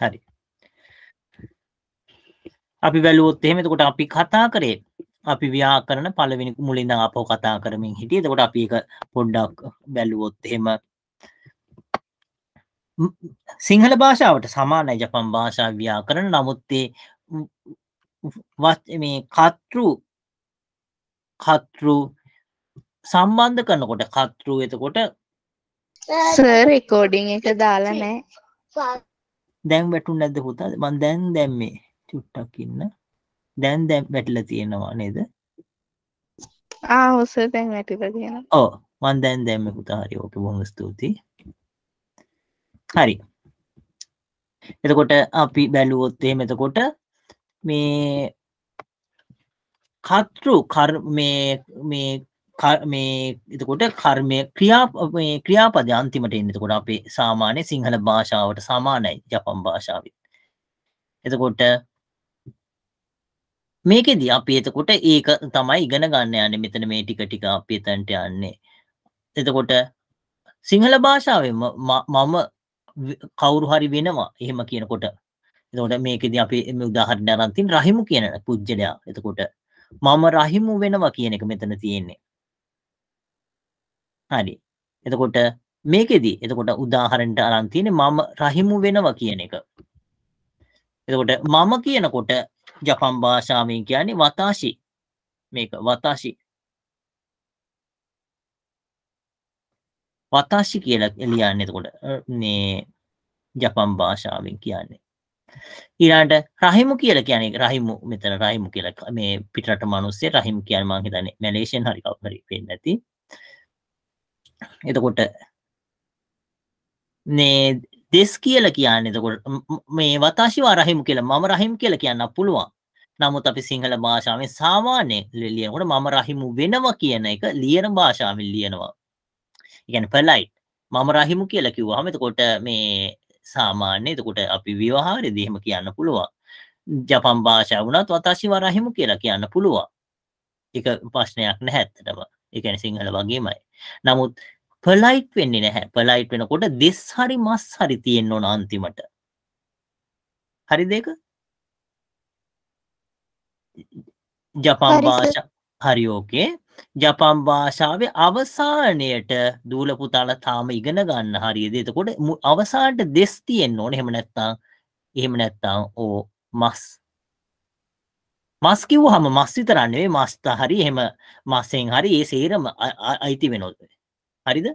හරි අපි වැලුවොත් එහෙම එතකොට අපි කතා කරේ අපි ව්‍යාකරණ පළවෙනි මුලින් ඉඳන් අපෝ කතා කරමින් හිටියේ. එතකොට අපි ඒක පොඩ්ඩක් බැලුවොත් එහෙම සිංහල භාෂාවට සමානයි ජපන් භාෂා ව්‍යාකරණ. නමුත් මේ කතෘ කතෘ සම්බන්ධ කරනකොට කතෘ එතකොට සර් රෙකෝඩින් එක දාලා නැහැ. දැන් වැටුන් නැද්ද පුතා මන් දැන් දැම්මේ චුට්ටක් ඉන්න දැන් දැම් වැටිලා තියෙනවා නේද ආහොස දැන් වැටිලා තියෙන ඕ මන් දැන් දැම්ම පුතා හරි ඕක බොහොම ස්තුතියි හරි එතකොට අපි බැලුවොත් එහෙම එතකොට මේ කතෘ කර්ම මේ මේ මේ එතකොට කර්මය ක්‍රියා ක්‍රියාපද අන්තිමට එන්නතකොට අපේ සාමාන්‍ය සිංහල භාෂාවට සමානයි ජපම් භාෂාව එතකොට මේකෙදී අපි එතකොට ඒක තමයි ඉගෙන ගන්න යන්න මෙතන මේ ටික ටික අපි එතැන්ට යන්නේ එතකොට සිංහල භාෂාවෙන් මම කවුරු හරි වෙනවා එහෙම කියනකොට එතකොට මේකෙදී අපි උදාහරණ අරන්තින් රහිමු කියන පුද්ගලයා එතකොට මම රහිමු වෙනවා කියන එක මෙතන තියෙන්නේ හරි එතකොට මේකෙදී එතකොට උදාහරණට අරන් තියෙන මම රහිමු වෙනවා කියන එක එතකොට මම කියනකොට ජපන් භාෂාවෙන් කියන්නේ වතාශි මේක වතාශි වතාශි කියලා ලියන්න එතකොට මේ ජපන් භාෂාවෙන් කියන්නේ ඊළඟට රහිමු කියලා කියන්නේ රහිමු මෙතන රහිමු කියලා මේ පිටරට මිනිස්සේ රහිමු කියන්නේ මම හිතන්නේ මැලේසියන් හරි කවුරු හරි වෙන්නේ නැති එතකොට මේ දෙස් කියල කියන්න එතකොට මේ වතාශිවා රහිම කියලා මම රහිම් කියල කියන්න පුළුවන් නමුත් අපි සිංහල භාෂාවෙන් සාමාන්‍ය ලියනකොට මම රහිමු වෙනවා කියන එක ලියන භාෂාවෙන් ලියනවා ඉගැන පලයිට් මම රහිමු කියල කිව්වාම එතකොට මේ සාමාන්‍ය එතකොට අපි විවාහාරය දහෙම කියන්න පුළුවන් ජපම් භාෂාව වනත් වතාශිවා රහිමු කියලා කියන්න පුළුවන් එක ප්‍රශ්නයක් නැහැත්තටම එකන සිංහල වගේමයි නමුත් පලයිට් වෙන්නේ නැහැ පලයිට් වෙනකොට දෙස් හරි මස් හරි තියෙන් ඕන අන්තිමට හරි දෙක ජපන් භාෂ හරිෝකේ ජපන් භාෂාවේ අවසානයට දූලපුතාල තාම ඉගෙන ගන්න හරිද එතකොට අවසාන්ට දෙස් තියෙන් ඕන හෙම නැත්තා එහෙම නැත්තා ඕ මස් මස් කිව්වහම මස් විතරක් නෙවෙයි මස් හරි එහෙම මස්ෙන් හරි ඒ සේරම අයිති වෙනවද? හරිද?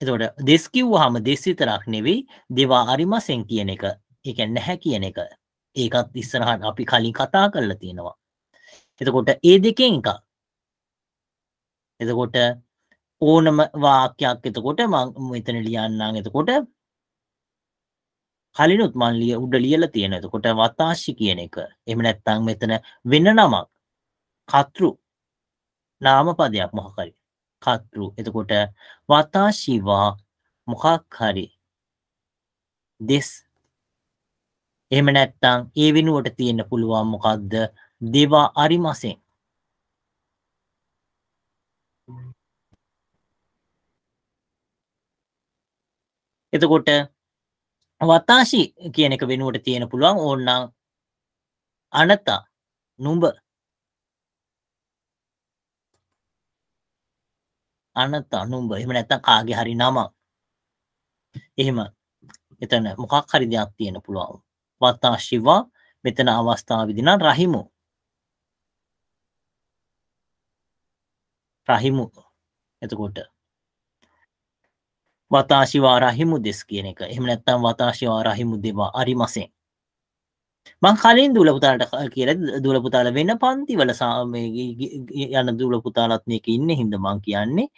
එතකොට දෙස් කිව්වහම දෙස් විතරක් නෙවෙයි දෙවා හරි මස්ෙන් කියන එක. ඒ කියන්නේ නැහැ කියන එක. ඒකත් ඉස්සරහට අපි කලින් කතා කරලා තියෙනවා. එතකොට ඒ දෙකෙන් එකක්. එතකොට ඕනම වාක්‍යයක් එතකොට මම මෙතන ලියන්නම් එතකොට කලිනුත් මන් ලිය උඩ ලියලා තියෙන. එතකොට වතාශි කියන එක. එහෙම නැත්නම් මෙතන වෙන නමක්. කතෘ නාමපදයක් මොකක් හරි. කතෘ. එතකොට වතාශිවා මොකක් හරි. දෙස්. එහෙම නැත්නම් ඒ වෙනුවට තියෙන්න පුළුවන් මොකද්ද? දේවා අරිමසෙන්. එතකොට වත්තාශි කියන එක වෙනුවට තියෙන පුළුවන් ඕන්නම් අනතා නුඹ අනතා නුඹ එහෙම නැත්තම් කාගේ හරි නම එහෙම එතන මොකක් හරි දෙයක් තියෙන පුළුවන් වත්තාශිවා මෙතන අවස්ථාව විදින රහිමු රහිමු එතකොට 私はラヒムです කියන එක. එහෙම නැත්නම් 私はラヒムではありません。මං කලින් දුලපුතාලට කියලා දුලපුතාල වෙන පන්තිවල යන දුලපුතාලත් මේක ඉන්න හින්ද මං කියන්නේ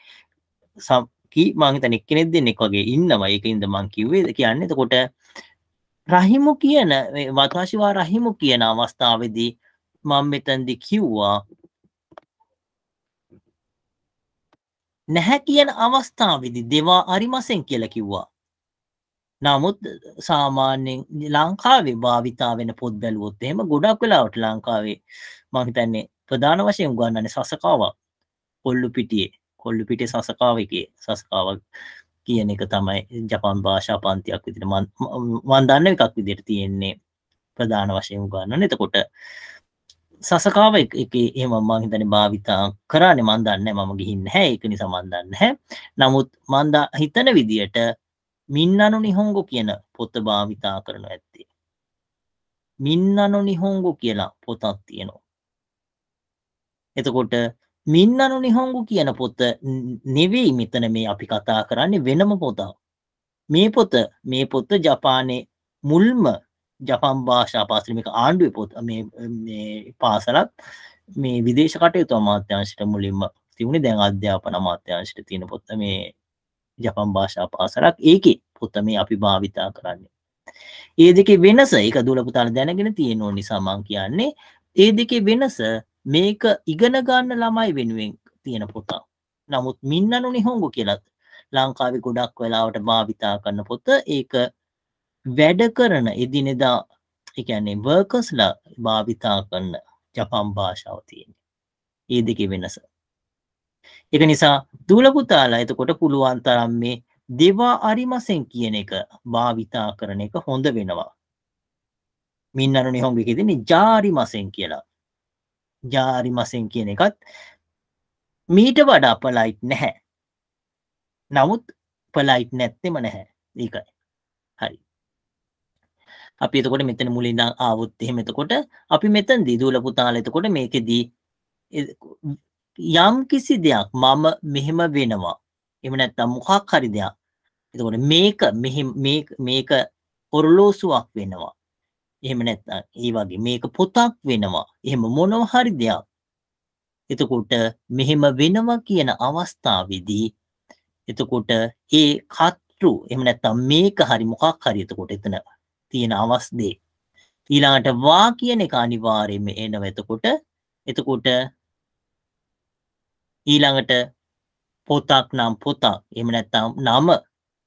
සකි මං හිතන එක්කෙනෙක් දෙන්නෙක් වගේ ඉන්නවා ඒකින්ද මං කිව්වේ කියන්නේ එතකොට රහිමු කියන වතාශිවා රහිමු කියන අවස්ථාවේදී මම මෙතනදී කිව්වා නැහැ කියන අවස්ථාවේදී දෙවා අරිමසෙන් කියලා කිව්වා. නමුත් සාමාන්‍යයෙන් ලංකාවේ භාවිතා වෙන පොත් බැලුවොත් එහෙම ගොඩක් වෙලාවට ලංකාවේ මම හිතන්නේ ප්‍රධාන වශයෙන් උගන්වන්නේ සසකාවක්. කොල්ලු පිටියේ කොල්ලු පිටේ සසකාවකේ සසකාවක් කියන එක තමයි ජපන් භාෂා පන්තියක් විදිහට මම දන්න එකක් විදිහට තියෙන්නේ ප්‍රධාන වශයෙන් උගන්වන්නේ. එතකොට සසකාව එක එහම මං හිතන භාවිතා කරන මන්දන්න මම ගිහින්න හැ එක නිසා මන්දන්න හැ නමුත් මන්දා හිතන විදියට මින්නනු නිහොංගු කියන පොත භාවිතා කරනු ඇත්තේ මින්නනු නිහොංගු කියලා පොතක් තියෙනවා එතකොට මින්නනු නිහොංගු කියන පොත නෙවෙයි මෙතන මේ අපි කතා කරන්නේ වෙනම පොතක් මේ පොත මේ පොත ජපානය මුල්ම ජපම් භාෂා පාසලික ආණ්ඩුව පොත් මේ පාසලත් මේ විදේශ කටයුතු අමාත්‍යංශයට මුලින්ම තිවුණ දැන් අධ්‍යාපන අමාත්‍යංශයට තියෙන පොත්ත මේ ජපම් භාෂා පාසලක් ඒක පොත්ත මේ අපි භාවිතා කරන්නේ ඒ දෙකේ වෙනස එක දුලපුතාල දැනගෙන තියෙනෝ නිසාමං කියන්නේ ඒ දෙකේ වෙනස මේක ඉගෙන ගන්න ළමයි වෙනුවෙන් තියෙන පොතා නමුත් මින්නනු නිහොංගු කියලත් ලංකාවේ ගොඩක් වෙලාවට භාවිතා කරන්න පොත ඒක වැඩ කරන එදිනෙදා එකන්නේ වර්කස්ලා භාවිතා කරන්න ජපම් භාෂාව තියෙන ඒ දෙක වෙනස එක නිසා දූලපුතාලා එතකොට පුළුවන් තරම් මේ දෙවා අරිමසෙන් කියන එක භාවිතා කරන එක හොඳ වෙනවා මින් අනු නිහොන්ගිකිදන ජාරිමසෙන් කියලා ජාරිමසෙන් කියන එකත් මීට වඩා පලයිට් නැහැ නමුත් පලයිට් නැත්තෙම නැහැ ඒකයි අපි එතකොට මෙතන මුලින්ද ආවොත් එහෙම එතකොට අපි මෙතන දිදුල පුතාල එතකොට මේකෙදී යම් කිසි දෙයක් මම මෙහෙම වෙනවා එහෙම නැත්නම් මොකක් හරි දෙයක් එතකොට මේක මෙහෙම මේක ඔරලෝසුවක් වෙනවා එහෙම නැත්නම් ඒ වගේ මේක පොතක් වෙනවා එහෙම මොනවා හරි දෙයක් එතකොට මෙහෙම වෙනවා කියන අවස්ථාවේදී එතකොට ඒ කතෘ එහෙම නැත්නම් මේක හරි මොකක් හරි එතකොට එතන තියෙන අවස්දේ ඊළඟට වා කියන එක අනිවාර්යෙන්ම එනවා එතකොට එතකොට ඊළඟට පොතක් නම් පොතක් එහෙම නැත්නම් නම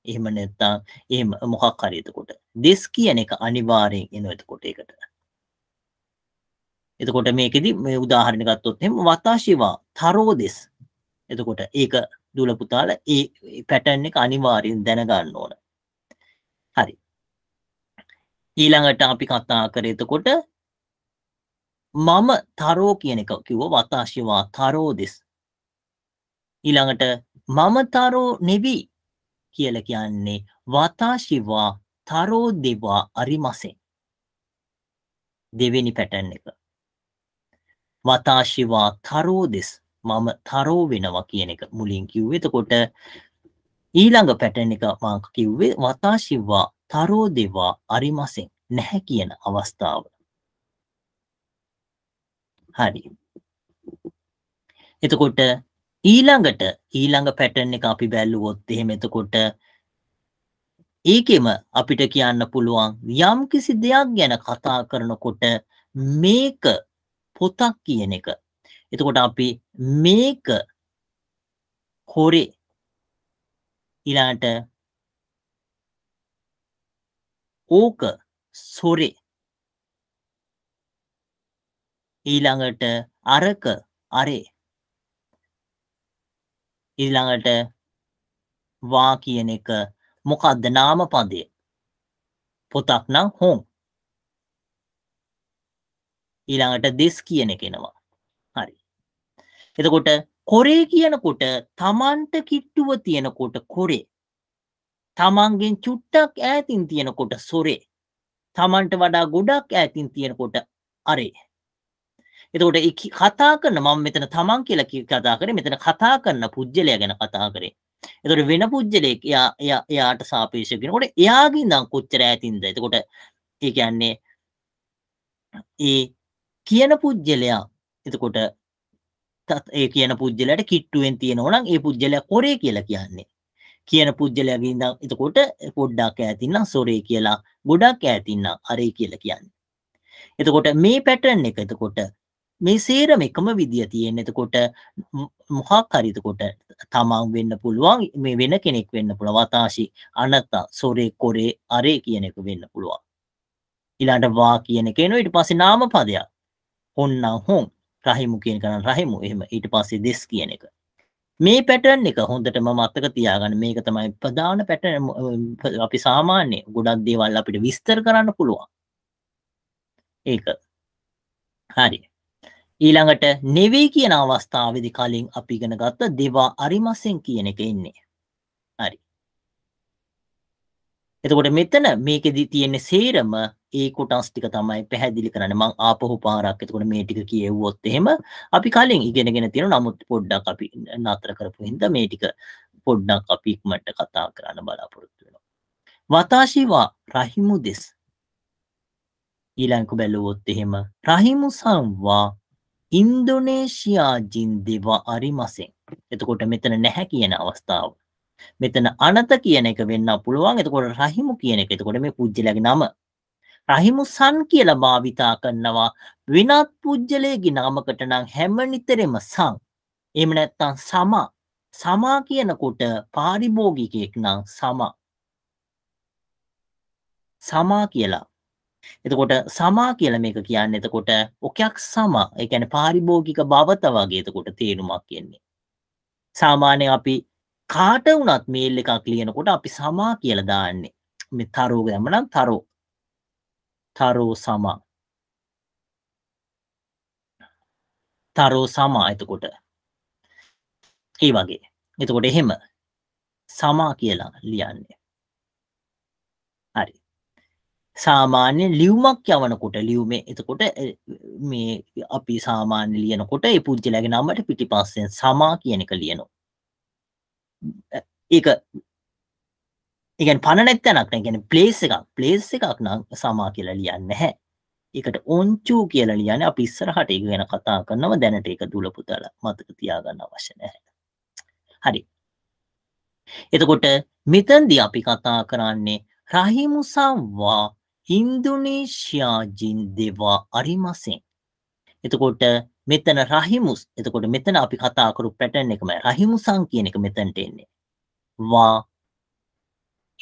එහෙම නැත්නම් එහෙම මොකක් හරි එතකොට this කියන එක අනිවාර්යෙන් එනවා එතකොට ඒකට එතකොට මේකෙදි මේ උදාහරණ ගත්තොත් එහෙම වතාශිවා තරෝදෙස් එතකොට ඒක දුල පුතාලා ඒ පැටර්න් එක අනිවාර්යෙන් දැනගන්න ඕන ඊළඟට අපි කතා කරේ එතකොට මම තරෝ කියන එක කිව්ව වතාශිවා තරෝ දෙස් ඊළඟට මම තරෝ නෙවි කියලා කියන්නේ වතාශිවා තරෝ දෙවා අරිමසේ දෙවෙනි පැටර්න් එක වතාශිවා තරෝ දෙස් මම තරෝ වෙනවා කියන එක මුලින් කිව්වේ එතකොට ඊළඟ පැටර්න් එක මම කිව්වේ වතාශිවා තරෝ දෙවා අරිමසෙන් නැහැ කියන අවස්ථාව. හරි. එතකොට ඊළඟට ඊළඟ පැටර්න් එක අපි බැලුවොත් එහෙම එතකොට ඒකෙම අපිට කියන්න පුළුවන් යම් කිසි දෙයක් ගැන කතා කරනකොට මේක පොතක් කියන එක. එතකොට අපි මේක කොරේ ඊළඟට ඕක සොරේ ඊළඟට අරක අරේ ඊළඟට වා කියන එක මොකක්ද නාම පදය පොතක් නම් හොන් ඊළඟට දෙස් කියන කෙනවා හරි එතකොට කොරේ කියනකොට තමන්ට කිට්ටුව තියෙනකොට කොරේ තමන්ගෙන් චුට්ටක් ඈතින් තියෙනකොට සොරේ තමන්ට වඩා ගොඩක් ඈතින් තියෙනකොට අරේ එතකොට කතා කරන මම මෙතන තමන් කියලා කතා කරේ මෙතන කතා කරන පුද්ගලයා ගැන කතා කරේ එතකොට වෙන පුද්ගලයෙක් එයා එයා එයාට සාපේක්ෂව කියනකොට එයාගේ ඉඳන් කොච්චර ඈතින්ද එතකොට ඒ කියන්නේ ඒ කියන පුද්ගලයා එතකොට ඒ කියන පුද්ගලයාට කිට්ටුවෙන් තියෙනවා නම් ඒ පුද්ගලයා කොරේ කියලා කියන්නේ කියන පුද්ගලයාගේ ඉඳන් එතකොට පොඩ්ඩක් ඈතින්නම් සොරේ කියලා ගොඩක් ඈතින්නම් අරේ කියලා කියන්නේ. එතකොට මේ පැටර්න් එක එතකොට මේ සේරම එකම විදිය තියෙන. එතකොට මොකක් හරි එතකොට තමන් වෙන්න පුළුවන් මේ වෙන කෙනෙක් වෙන්න පුළුවන් වතාශි අනත සොරේ කොරේ අරේ කියන එක වෙන්න පුළුවන්. ඊළඟට වා කියන එක එනවා ඊට පස්සේ නාම පදයක්. හොන්නම් හොන් රහිමු කියන කරන් රහිමු එහෙම ඊට පස්සේ දෙස් කියන එක. මේ පැටර්න් එක හොඳට ම මත්තක තියාගන්න මේක තමයි ප්‍රධාන පැට අපි සාමාන්‍ය ගොඩක් දේවල් අපිට විස්තර කරන්න පුළුවන් ඒක හරි ඊළඟට නෙවෙයි කියන අවස්ථාවදි කලින් අපි ගෙන ගත්ත දෙවා අරිමසෙන් කියන එක ඉන්නේ හරි එතකොට මෙතන මේකෙදි තියෙන සේරම ඒ කොටස් ටික තමයි පැහැදිලි කරන්නේ මං ආපහු පාරක් එතකොට මේ ටික කියෙව්වොත් එහෙම අපි කලින් ඉගෙනගෙන තියෙනවා නමුත් පොඩ්ඩක් අපි නතර කරපු හින්දා මේ ටික පොඩ්ඩක් අපි ඉක්මනට කතා කරන්න බලාපොරොත්තු වෙනවා වතාශිවා රහිමු දෙස් ඊළඟ බැලුවොත් එහෙම රහිමු සංවා ඉන්දුනේෂියා ජින් දෙවා අරිමසෙන් එතකොට මෙතන නැහැ කියන අවස්ථාව මෙතන අනත කියන එක වෙන්න පුළුවන්. එතකොට රහිමු කියන එක. එතකොට මේ පුජ්‍යලයාගේ නම. රහිමු සන් කියලා භාවිතා කරනවා විනත් පුජ්‍යලයාගේ නාමකට නම් හැම නිතරෙම සං. එහෙම නැත්නම් සමා. සමා කියනකොට පාරිභෝගිකයෙක් නම් සමා. සමා කියලා. එතකොට සමා කියලා මේක කියන්නේ එතකොට ඔකයක් සමා. ඒ කියන්නේ පාරිභෝගික භවත වගේ එතකොට තේරුමක් කියන්නේ. සාමාන්‍යයෙන් අපි කාට වනත් මේල් එකක් ලියනකොට අපි සමා කියල දාන්නේ මෙ තරෝ ගැමනම් තරෝ තරෝ සමා තරෝ සමා එතකොට ඒ වගේ එතකොට එහෙම සමා කියලා ලියන්නේ හරි සාමාන්‍ය ලියවමක් යවනකොට ලියුමේ එතකොට මේ අපි සාමාන්‍ය ලියනකොට ඒ පුද්ජලගෙන නම්මට පිටි පස්සෙන් සමා කියන එක ලියනවා ඒක ඉගැන් පණනැත් තැනක් ගැන ප්ලේස් එකක් ප්ලේස් එකක් නම් සමා කියලා ලියන්න හැ ඒකට ඔංචූ කියලා ලියන අප ඉස්සරහට එක ගැන කතා කරනව දැනට එක දුලපුතල මතක තියාගන්න අවශ්‍ය නැහැ හරි එතකොට මෙතන්දි අපි කතා කරන්නේ රහිමුසම්වා ඉන්දුනේශයා ජින්දෙවා අරිමසෙන් එතකොට මෙතන රහිමුස් එතකොට මෙතන අපි කතා කරු පැටර්න් එකම රහිමුසන් කියන එක මෙතනට එන්නේ වා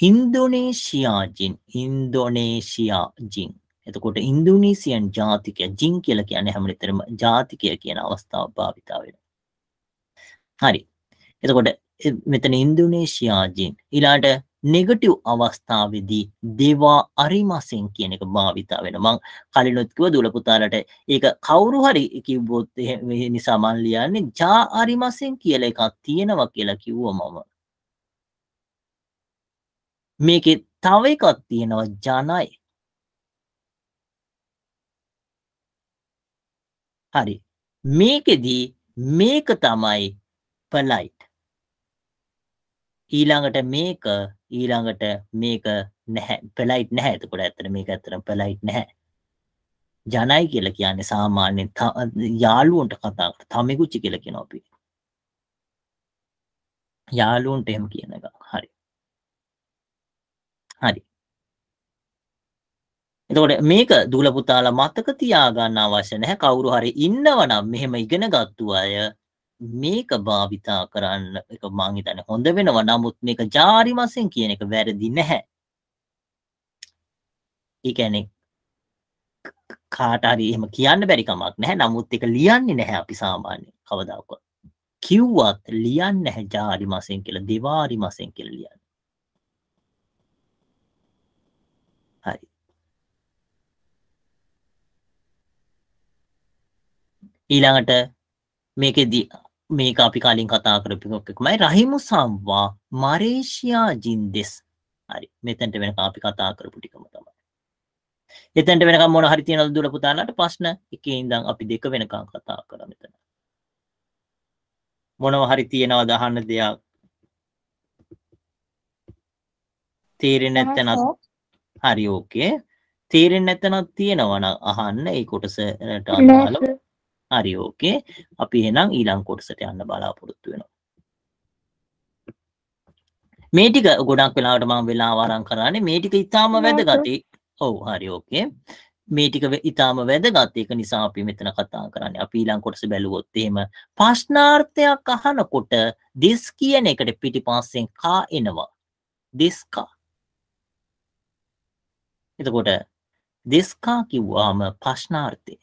ඉන්දුනේසියාජින් ඉන්දුනේසියාජින් එතකොට ඉන්දුනීසියන් ජාතිකය ජින් කියලා කියන්නේ හැම වෙලෙතරම ජාතිකය කියන අවස්ථාව භාවිතා වෙනවා හරි එතකොට මෙතන ඉන්දුනේසියාජින් ඊළාට නෙගටිව් අවස්ථාවේදී දේවා අරිමසෙන් කියන එක භාවිතා වෙන මං කලිනුත් කිව්වා දුලපුතාලට ඒක කවුරු හරි කිව්වොත් නිසා මං ලියන්නේ ජා අරිමසෙන් කියලා එකක් තියෙනවා කියලා කිව්වා මම මේකේ තව එකක් තියෙනවා ජනයි හරි මේකෙදී මේක තමයි පලයිට් ඊළඟට මේක ඊළඟට මේක නැහැ පැලයිට් නැහැ එතකොට ඇත්තට මේක ඇත්තට පැලයිට් නැහැ ජනයි කියලා කියන්නේ සාමාන්‍යයෙන් යාළුවන්ට කතා කර තමෙකුච්චි කියලා කියනවා අපි යාළුවන්ට එහෙම කියන එක හරි හරි එතකොට මේක දූල පුතාලා මතක තියාගන්න අවශ්‍ය නැහැ කවුරු හරි ඉන්නවනම් මෙහෙම ඉගෙන ගත්තු අය මේක භාවිතා කරන්න එක මංහිතන හොඳ වෙනව නමුත් මේක ජාරිමසයෙන් කියන එක වැරදි නැහැ ඒැනෙ කාටරි එහෙම කියන්න බැරිකමක් නැහැ නමුත් එක ලියන්නේ නැහැ අපි සාමාන්‍ය කවදාවක කිව්වත් ලියන්න නැහැ ජාරිමසයෙන් කියල දෙවාරි මසයෙන් කියල ලියන්න හරි ඊළඟට මේකෙදී මේක අපි කලින් කතා කරපු එකමයි රහිමු සම්වා මරේෂියා ජින්දෙස්. හරි. මෙතෙන්ට වෙනකම් අපි කතා කරපු ටිකම තමයි. එතෙන්ට වෙනකම් මොන හරි තියෙනවද දුල පුතාලාට ප්‍රශ්න? එකේ ඉඳන් අපි දෙක වෙනකම් කතා කරා මෙතන. මොනව හරි තියෙනවද අහන්න දෙයක්? තේරෙන්නේ නැත්නම් හරි ඕකේ. තේරෙන්නේ නැත්නම් තියෙනවා නම් අහන්න ඒ කොටසට අදාළව. හරි ඕකේ අපි එහෙනම් ඊළං කොටසට යන්න බලාපොරොත්තු වෙනවා මේ ටික ගොඩක් වෙලාවට මම වෙලාව ආරං කරන්නේ මේ ටික ඊටාම වැදගත් ඔව් හරි ඕකේ මේ ටික ඊටාම වැදගත් ඒක නිසා අපි මෙතන කතා කරන්නේ අපි ඊළං කොටස බැලුවොත් එහෙම ප්‍රශ්නාර්ථයක් අහනකොට this කියන එකට පිටිපස්සෙන් කා එනවා this කා එතකොට this කා කිව්වම ප්‍රශ්නාර්ථය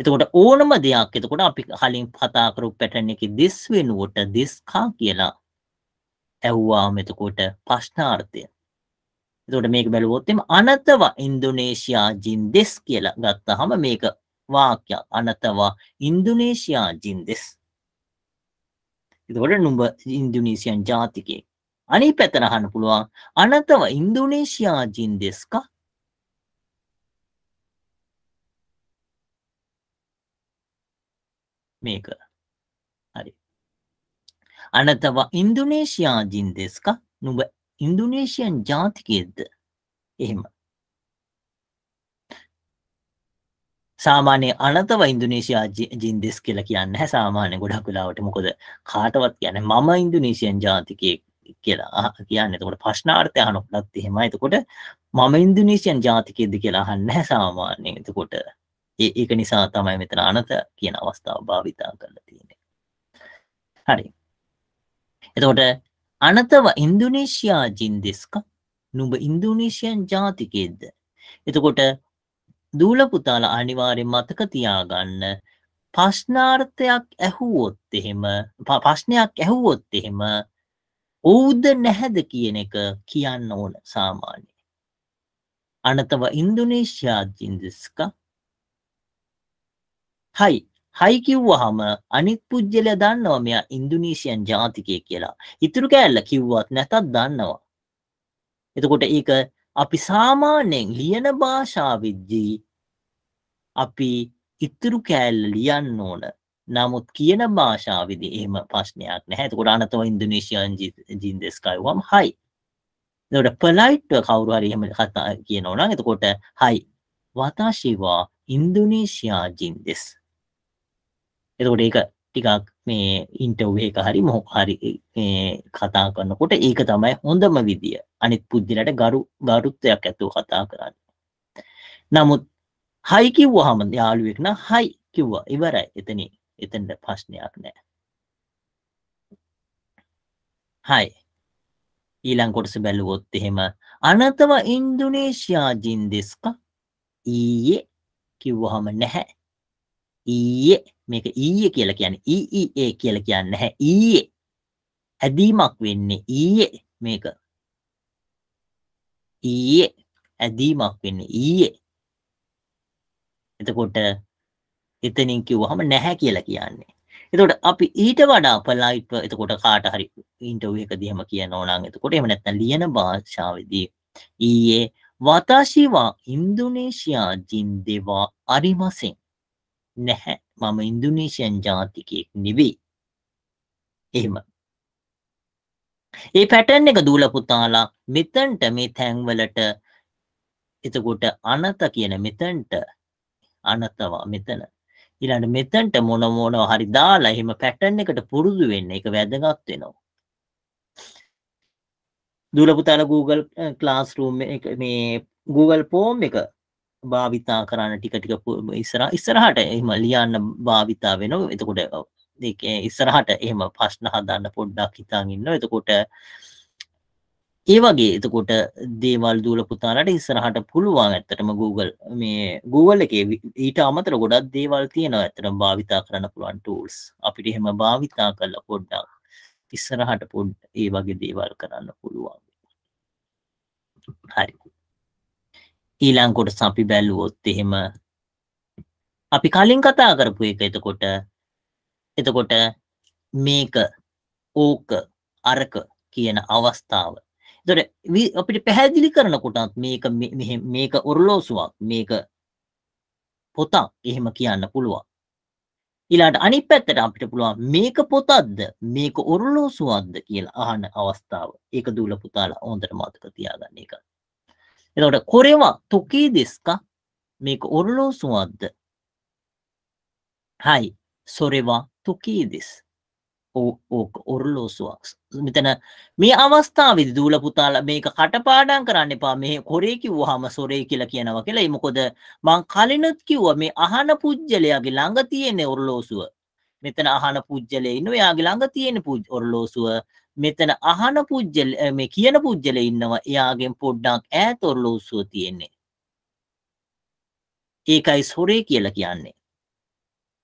එතකොට ඕනම දෙයක් එතකොට අපි කලින් කතා කරපු පැටර්න් එකේ this වෙනුවට this කා කියලා ඇහුවාම එතකොට ප්‍රශ්නාර්ථය. එතකොට මේක බැලුවොත් එම අනතව ඉන්දුනේසියා ජින්දෙස් කියලා ගත්තාම මේක වාක්‍යයක් අනතව ඉන්දුනේසියා ජින්දෙස්. එතකොට නුඹ ඉන්දුනීසියන් ජාතිකයෙක්. අනිත් පැත්තට අහන්න පුළුවන් අනතව ඉන්දුනේසියා ජින්දෙස් කා මේක හරි あなたはインドネシア人ですか නුඹ ඉන්දුනේෂයන් ජාතිකයෙක්ද එහෙම සාමානය අනතව ඉන්දුනේසියා ජින්දෙස් කියලා කියන්න හැ සාමානය ගොඩක් වෙලාවට මොකොද කාටවත් කියන මම ඉන්දුනේසියන් ජාතිකයෙක් කියලා කියන්න එතකොට ප්‍රශ්නාර්ථය අනුක්ලත් එහෙම එතකොට මම ඉන්දුනේසියන් ජාතිකයෙක්ද කියලා අහන්න සාමාන්‍යයෙන් එතකොට ඒ ඒක නිසා තමයි මෙතන අනත කියන අවස්ථාව භාවිතා කරලා තියෙන්නේ. හරි. එතකොට අනතව ඉන්දුනීසියා ජින්දිස්ක නුඹ ඉන්දුනීසියන් ජාතිකයේද? එතකොට දූල පුතාලා අනිවාර්යෙන් මතක තියාගන්න ප්‍රශ්නාර්ථයක් ඇහුවොත් එහෙම ප්‍රශ්නයක් ඇහුවොත් එහෙම ඔව්ද නැහැද කියන එක කියන්න ඕන සාමාන්‍යයෙන්. අනතව ඉන්දුනීසියා ජින්දිස්කා හයි හයි කිව්වහම අනිත් පුද්ගලය දන්නවා මෙයා ඉන්දුනීසියන් ජාතිකය කියලා. ඉතුරු කෑල්ල කිව්වත් නැතත් දන්නවා. එතකොට ඒක අපි සාමාන්‍යයෙන් ලියන භාෂාවිද්දී අපි ඉතුරු කෑල්ල ලියන්න ඕන. නමුත් කියන භාෂාවිදි එහෙම ප්‍රශ්නයක් නැහැ. එතකොට අනතෝ ඉන්දුනීසියන් ජින්දස් කයුවම් හයි. එතකොට පොලයිට්ව කවුරු හරි එහෙම කතා කියනවා නම් එතකොට හයි. වතාශිවා ඉන්දුනීසියා ජින්දස් එතකොට ඒක ටිකක් මේ ඉන්ටව් එක හරි මොහොක් හරි කතා කරනකොට ඒක තමයි හොඳම විදිය අනිත් පුද්ගලට ගරු ගරුත්වයක් ඇතුව කතා කරන්න. නමුත් හයි කිව්වහම යාළුවෙක් නම් හයි කිව්වා ඉවරයි එතන එතනට ප්‍රශ්නයක් නෑ. හයි ඊළං කොටස බැලුවොත් එහෙම අනතම ඉන්දුනේශයා ජින්දෙස්ක ඊයේ කිව්වහම නැහැ ඊයේ මේක ඊයේ කියලා කියන්නේ ඊ කියලා කියන්නේ නැහැ ඊයේ ඇදීමක් වෙන්නේ ඊයේ මේක ඊයේ ඇදීමක් වෙන්නේ ඊයේ එතකොට එතනින් කිව්වහම නැහැ කියලා කියන්නේ එතකොට අපි ඊට වඩා පොලයිට්ව එතකොට කාට හරි ඉන්ටර්විව් එකදී එහෙම කියනෝ නම් එතකොට එහෙම නැත්නම් ලියන භාෂාවේදී ඊයේ වතාශිවා ඉන්දුනේසියා ජින්දේවා අරිමසෙන් නැහැ මම ඉන්දුනීසියන් ජාතිකයෙක් නෙවෙයි. එහෙම. ඒ පැටර්න් එක දූල පුතාලා මෙතෙන්ට මේ තැන්වලට එතකොට අනත කියන මෙතෙන්ට අනතවා මෙතන ඊළඟ මෙතෙන්ට මොන මොනවා හරි දාලා එහෙම පැටර්න් එකට පුරුදු වෙන්න ඒක වැදගත් වෙනවා. දූල පුතාලා Google eh, Classroom එක මේ Google Form එක භාවිතා කරන්න ටික ටික ඉස්සර ඉස්සරහට එහම ලියන්න භාවිතා වෙන එතකොට ඉස්සරහට එහෙම පස්්න හදන්න පොඩ්ඩක් හිතාගන්න එතකොට ඒ වගේ එතකොට දේවල් දූල පුතාලට ඉස්සරහට පුළුවන් ඇත්තටම Google මේ Google එක ඊට අමතර ගොඩක් දේවල් තියෙනවා ඇත්තටම භාවිතා කරන්න පුළුවන් tools අපිට එහෙම භාවිතා කරලා පොඩ්ඩක් ඉස්සරහට පොඩ් ඒ වගේ දේවල් කරන්න පුළුවන් හරි ඊළං කොටස අපි බැලුවොත් එහෙම අපි කලින් කතා කරපු එක එතකොට එතකොට මේක ඕක අරක කියන අවස්ථාව එතකොට අපිට පැහැදිලි කරනකොටත් මේක මේක ඔරලෝසුවක් මේක පොතක් එහෙම කියන්න පුළුවන් ඊළාට අනිත් පැත්තට අපිට පුළුවන් මේක පොතක්ද මේක ඔරලෝසුවක්ද කියලා අහන අවස්ථාව ඒක දූල පුතාලා හොඳට මතක තියාගන්න එකයි だから、これは時ですかメイクオルロスワーはい。それは時です。お、お、オルロスワーみたいな。見合わせたわけで、ドゥーラプタラ、メイク、カタパーダンからね、パー、メこれキューは、それキラキアなわけで、今、これ、マンカリヌキューメアハナプジャレアゲ、ランガティエネ、オルロスワー මෙතන අහන පුද්ගලය ඉන්න එයාගේ ළඟ තියෙන පුජ් ඔරලෝසුව මෙතන අහන පුද්ගල මේ කියන පුද්ගල ඉන්නවා එයාගෙන් පොඩ්ඩක් ඈත ඔරලෝසුව තියෙන්නේ ඒකයි සොරේ කියලා කියන්නේ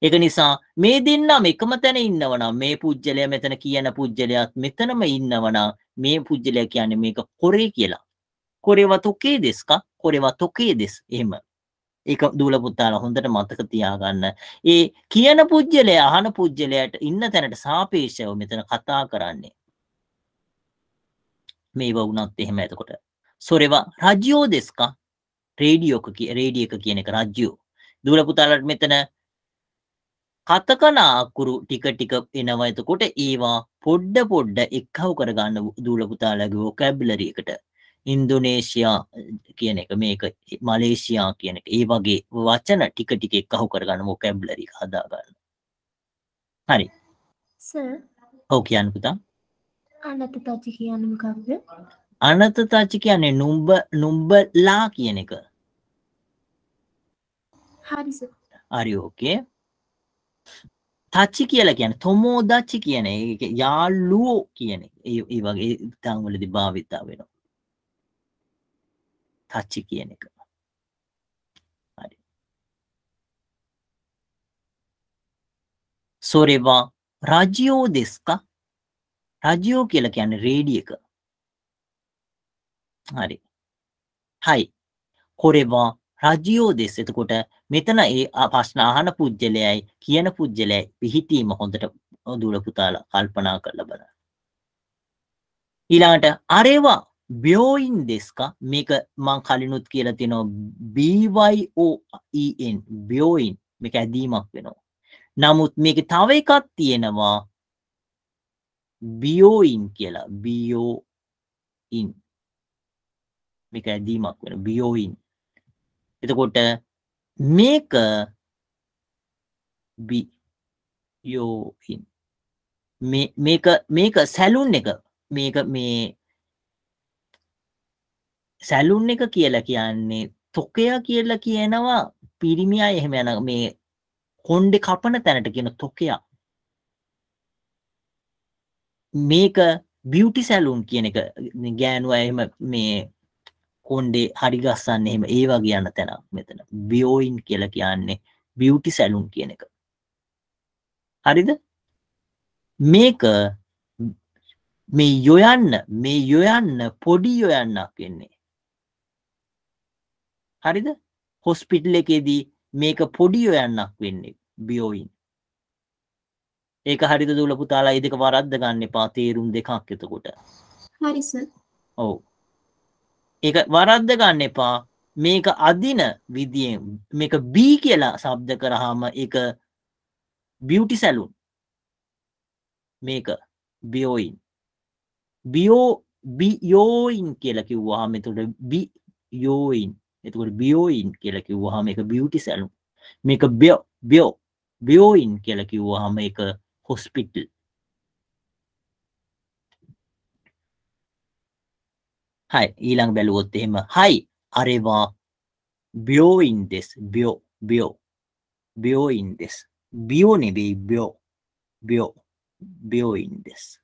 ඒක නිසා මේ දෙන්නම එකම තැන ඉන්නවනම් මේ පුද්ගලයා මෙතන කියන පුද්ගලයාත් මෙතනම ඉන්නවනම් මේ පුද්ගලයා කියන්නේ මේක කොරේ කියලා කොරේව තොකේ දෙස්ක කොරේව තොකේ දෙස් එහෙම ඒක දූල පුතාලා හොඳට මතක තියාගන්න. ඒ කියන පුජ්‍යලයා අහන පුජ්‍යලයාට ඉන්න තැනට සාපේක්ෂව මෙතන කතා කරන්නේ. මේව වුණත් එහෙම එතකොට. සොරේවා රජියෝ දෙස්කා රේඩියෝක රේඩියක කියන එක රජියෝ. දූල පුතාලාට මෙතන කතකන අකුරු ටික ටික එනවා එතකොට ඒවා පොඩ්ඩ පොඩ්ඩ එක්කව කරගන්න දූල පුතාලාගේ වොකැබ්ලරි එකට. ඉන්දුනේසියා කියන එක මේක මලේසියා කියන එක ඒ වගේ වචන ටික ටික එකහු කරගන්න මොකැබ්ලරි හදා ගන්න. හරි. සර්. ඔව් කියන්න පුතා. අනත තචි කියන්නේ මොකක්ද? අනත තචි කියන්නේ නුඹ නුඹලා කියන එක. හරි සර්. හරි ඕකේ. තච්චි කියලා කියන තොමෝදච්චි කියන යාල්ලුවෝ කියන ඒ වගේ තංවලදි භාවිතා වෙනවා. තච්චි කියන එක හරි සොරෙවා රාජියෝ දෙස්ක රාජියෝ කියලා කියන්නේ රේඩිය එක හරි හයි කොරෙවා රජියෝ දෙස් එතකොට මෙතන ඒ ප්‍රශ්න අහන පුද්ගලයයි කියන පුද්ගලයයි පිහිටීම හොඳට දුර පුතාලා කල්පනා කරලා බලන්න ඊළඟට අරේවා බියෝයින් දෙස්ක මේක මං කලිනුත් කියලා තියෙනවා BYOEN බියෝයින් මේක ඇදීමක් වෙනවා. නමුත් මේක තව එකක් තියෙනවා බියෝයින් e කියලා බියෝයින් e මේක ඇදීමක් වෙන බියෝයින් e එතකොට මේක බියෝයින් මේක මේක සැලුන් එක මේක මේ සැලුන් එක කියලා කියන්නේ තොකයා කියලා කියනවා පිරිමියා එහෙම යන මේ කොන්්ඩෙ කපන තැනට කියන තොකයා මේක බියටි සැලුන් කියන එක ගෑනුව එහෙම මේ කොන්්ඩේ හරිගස්සන්න එහෙම ඒවා කියන්න තැනක් මෙතන බියෝයින් කියල කියන්නේ බියටි සැලුන් කියන එක හරිද මේක මේ යොයන්න මේ යොයන්න පොඩි යොයන්නක් කියන්නේ හරිද හොස්පිටල් එකේදී මේක පොඩියෝ යන්නක් වෙන්නේ බියෝයින් ඒක හරිද දුල පුතාලා ඒ දෙක වරද්ද ගන්න එපා තේරුම් දෙකක් එතකොට හරි සර් ඔව් ඒක වරද්ද ගන්න එපා මේක අදින විදියෙන් මේක බී කියලා ශබ්ද කරාම ඒක බියුටි සැලුන් මේක බියෝයින් බියෝ බියෝයින් කියලා කිව්වහම එතකොට බියෝයින් එතකොට බියෝයින් කියලා කිව්වහම එක බියුටි සැලුම්. මේක බියෝ බියෝ බියෝයින් කියලා කිව්වහම එක හොස්පිටල්. හයි ඊළඟ බැලුවොත් එහෙම හයි අරේවා බියෝයින් දෙස් බියෝ බියෝ බියෝයින් දෙස් බියෝ නෙවෙයි බියෝ බියෝ 病院です。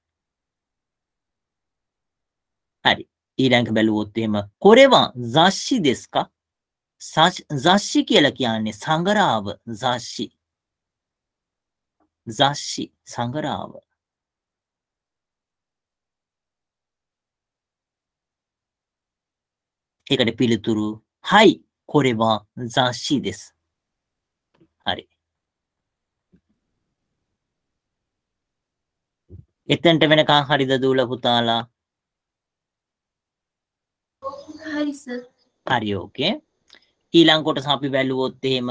はい。ඊළඟ බැලුවොත් එහෙම කොරෙවා zashi desu ka? zashi කියලා කියන්නේ සංගරාව zashi. zashi සංගරාව. ඒකට පිළිතුරු හයි කොරෙවා zashi desu. හරි. එතෙන්ට වෙනකන් හරිද දූල පුතාලා හරි සර්. හරි ඕකේ. ඊළඟ කොටස අපි බැලුවොත් එහෙම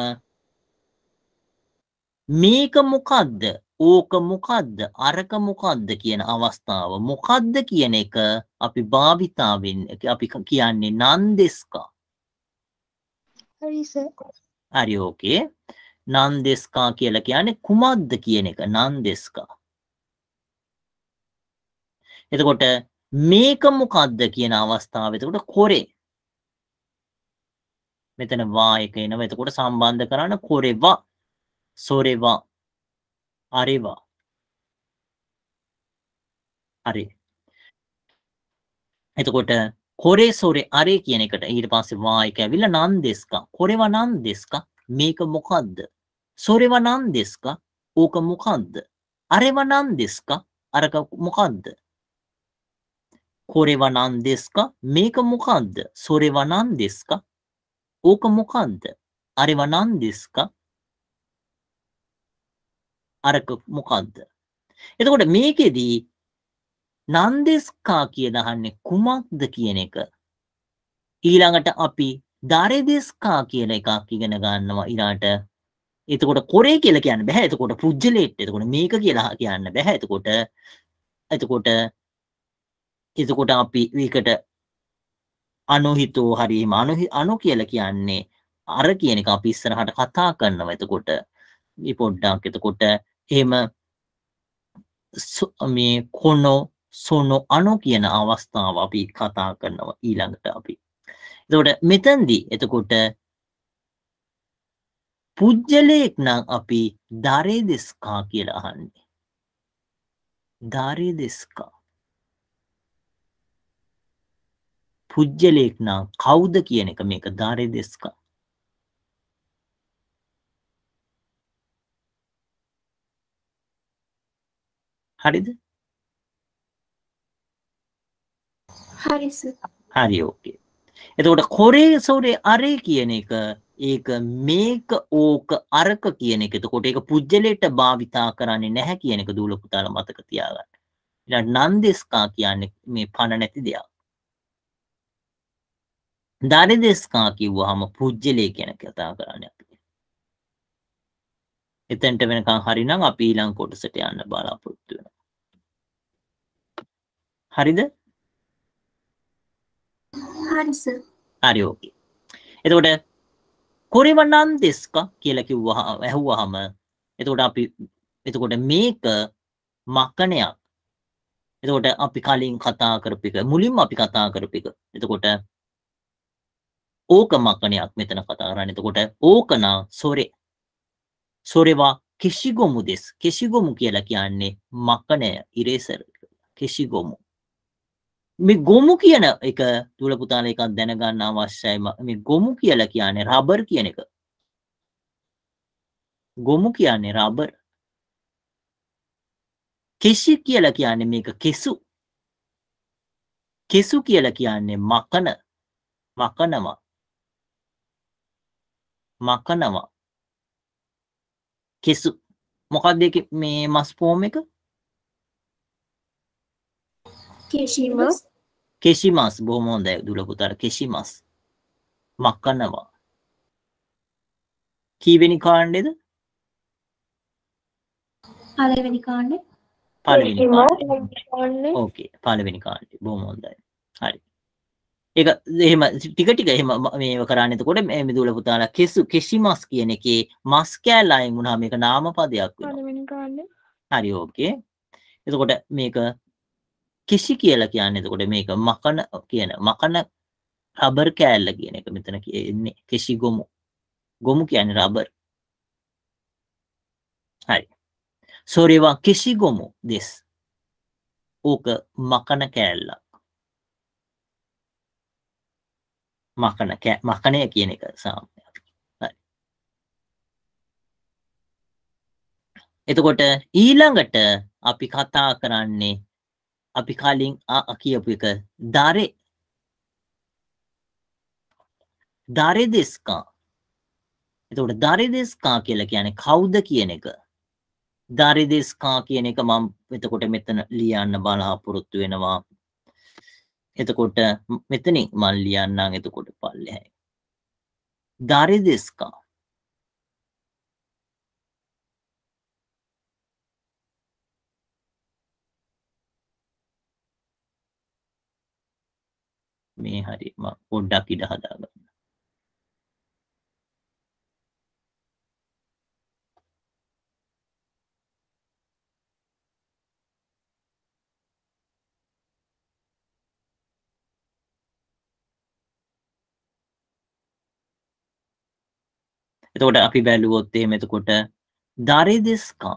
මේක මොකද්ද? ඕක මොකද්ද? අරක මොකද්ද කියන අවස්ථාව මොකද්ද කියන එක අපි භාවිතාවෙන් අපි කියන්නේ නන්දෙස්කා. හරි සර්. හරි ඕකේ. නන්දෙස්කා කියලා කියන්නේ කුමක්ද කියන එක නන්දෙස්කා. එතකොට මේක මොකද්ද කියන අවස්ථාව එතකොට කොරේ මෙතන වා එක එනවා. එතකොට සම්බන්ධ කරන්න කොරෙවා, සොරෙවා, අරෙවා. අරෙ. එතකොට කොරේ සොරේ අරේ කියන එකට ඊට පස්සේ වා එක ඇවිල්ලා නන් දෙස්කා. කොරෙවා නන් දෙස්කා. මේක මොකද්ද? සොරෙවා නන් දෙස්කා. ඕක මොකද්ද? අරෙවා නන් දෙස්කා. අරක මොකද්ද? これは何ですかメイクモカンデ。それは何ですか ඕක මොකන්ද? අරවා නන් දෙස්ක? අරක මොකන්ද? එතකොට මේකෙදී නන්දෙස්කා කියලා අහන්නේ කුමක්ද කියන එක ඊළඟට අපි දරදෙස්කා කියන එකක් ඉගෙන ගන්නවා ඊළාට එතකොට කොරේ කියලා කියන්න බෑ එතකොට පුජ්ජලෙට් එතකොට මේක කියලා කියන්න බෑ එතකොට එතකොට එතකොට අපි ඒකට අනුහිතෝ හරීම අනුහි අනු කියලා කියන්නේ අර කියන එක අපි ඉස්සරහට කතා කරනවා එතකොට මේ පොඩ්ඩක් එතකොට එහෙම මේ කොනෝ සොනෝ අනු කියන අවස්ථාව අපි කතා කරනවා ඊළඟට අපි එතකොට මෙතෙන්දී එතකොට පුජ්‍යලයක් නම් අපි දරේ දෙස්කා කියලා අහන්නේ දරේ දෙස්කා පුජ්‍යලයක් නම් කවුද කියන එක මේක ධාරේ දෙස්කා හරිද හරි හරි ඕකේ එතකොට කොරේ සෝරේ අරේ කියන එක ඒක මේක ඕක අරක කියන එක එතකොට ඒක පුජ්‍යලයට භාවිතා කරන්නේ නැහැ කියන එක දූල පුතාලා මතක තියාගන්න. ඊළඟ නන්දෙස්කා කියන්නේ මේ පණ නැති දෙයක්. දරිදෙස්කා කිව්වහම පුජ්‍යලේ කියන කතා කරන්නේ අපි. එතෙන්ට වෙනකන් හරිනම් අපි ඊළඟ කොටසට යන්න බලාපොරොත්තු වෙනවා. හරිද? හරි සර්. හරි ඕකේ. එතකොට කොරිවණන් දෙස්ක කියලා කිව්වහම ඇහුවහම එතකොට අපි එතකොට මේක මකණයක්. එතකොට අපි කලින් කතා කරපික මුලින්ම අපි කතා කරපික. එතකොට 多くマカネ අක්මෙතන කතා කරන්නේ. එතකොට ඕකනා සොරේ. සොරේවා කෙසිගොමු です. කෙසිගොමු කියලා කියන්නේ මකණය, ඉරේසර්, කෙසිගොමු. මේ ගොමු කියන එක තුල පුතාලා එකක් දැනගන්න අවශ්‍යයි. මේ ගොමු කියලා කියන්නේ රබර් කියන එක. ගොමු කියන්නේ රබර්. කෙසි කියලා කියන්නේ මේක කෙසු. කෙසු කියලා කියන්නේ මකන. මකනවා. මකනවා. කෙසු. මොකක්ද මේ මස් ෆෝම් එක? කෙසිමස්. කෙසිමස් බොහොම හොඳයි දුල පුතාට කෙසිමස්. මකනවා. කීවෙනි කාණ්ඩේද? පළවෙනි කාණ්ඩේ. පළවෙනි කාණ්ඩේ. ඕකේ පළවෙනි කාණ්ඩේ බොහොම හොඳයි. හරි. ඒක එහෙම ටික ටික එහෙම මේව කරන්නේ එතකොට මේ මිදුල පුතාලා කෙසු කෙෂිමස් කියන එකේ මස් කෑල්ල අයින් වුණාම මේක නාමපදයක් වෙනවා. හරි ඕකේ. එතකොට මේක කිසි කියලා කියන්නේ එතකොට මේක මකන කියන මකන රබර් කෑල්ල කියන එක මෙතන කියන්නේ කිසි ගොමු. ගොමු කියන්නේ රබර්. හරි. සෝරේවා කිසි ගොමු දෙස්. ඕක මකන කෑල්ලක්. මකන මකනය කියන එක සාම එතකොට ඊළඟට අපි කතා කරන්නේ අපි කලින් කියපු එක දරේ දරෙ දෙස්කා එතකොට දරෙ දෙස්කා කියලා කියන්නේ කවුද කියන එක දරෙ දෙස්කා කියන එක මම එතකොට මෙතන ලියන්න බලාපොරොත්තු වෙනවා එතකොට මෙතනින් මල් ලියන්නම් එතකොට පල්ලෙහැයි. දරි දෙස්කා මේ හරි පොඩ්ඩක් ඉඩ හදාගන්න එතකොට අපි බැලුවොත් එහෙම එතකොට දරිදිස්කා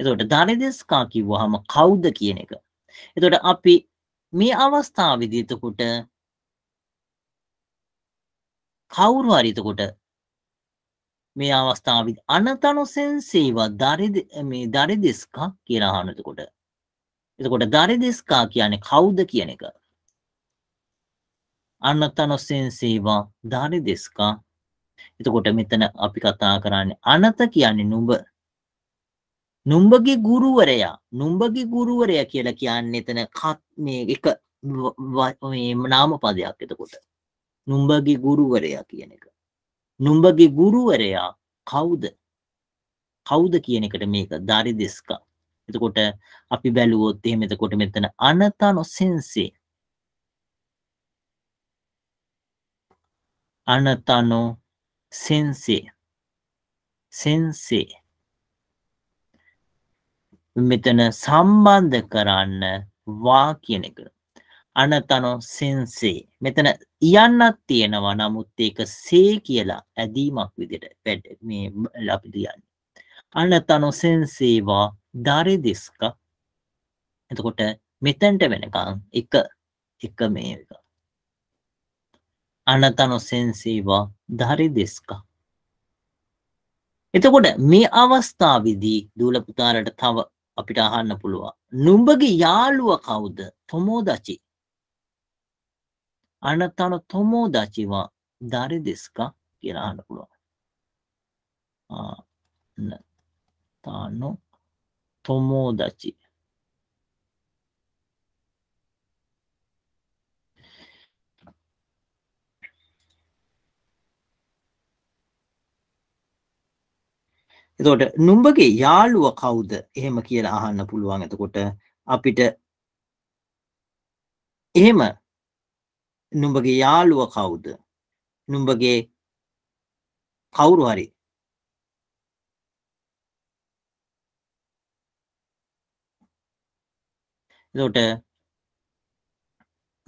එතකොට දරිදිස්කා කිව්වහම කවුද කියන එක. එතකොට අපි මේ අවස්ථාවේදී එතකොට කවුරු හරි එතකොට මේ අවස්ථාවේදී අනතනු සෙන්සේව දරිද මේ දරිදිස්කා කියලා අහන එතකොට. එතකොට දරිදිස්කා කියන්නේ කවුද කියන එක. あなたの先生は誰ですか? එතකොට මෙතන අපි කතා කරන්නේ අනත කියන්නේ නුඹ. නුඹගේ ගුරුවරයා. නුඹගේ ගුරුවරයා කියලා කියන්නේ එතන මේ එක මේ නාම පදයක් එතකොට. නුඹගේ ගුරුවරයා කියන එක. නුඹගේ ගුරුවරයා කවුද? කවුද කියන එකට මේක දාරිදෙස්කා. එතකොට අපි බැලුවොත් එහෙම එතකොට මෙතන අනතනො සෙන්සේ あなたの先生、先生。මෙතන සම්බන්ධ කරන්න වාක්‍යනකර. අනතනො සෙන්සේ. මෙතන යන්නත් තියෙනවා නමුත් ඒක සේ කියලා ඇදීමක් විදිට පැඩ මේ ලපි දියන්න. අනතනො සෙන්සේවා දරිදිස්ක එතකොට මෙතැන්ට වෙනකං එක එක මේ එක. あなたの先生は誰ですかえっと、これ、目合わせたびで、どらぷたらたたわ、あぴはんなうで、友達。あなたの友達は誰ですかあなたの友達。එතකොට නුඹගේ යාළුව කවුද? එහෙම කියලා අහන්න පුළුවන්. එතකොට අපිට එහෙම නුඹගේ යාළුව කවුද? නුඹගේ කවුරු හරි එතකොට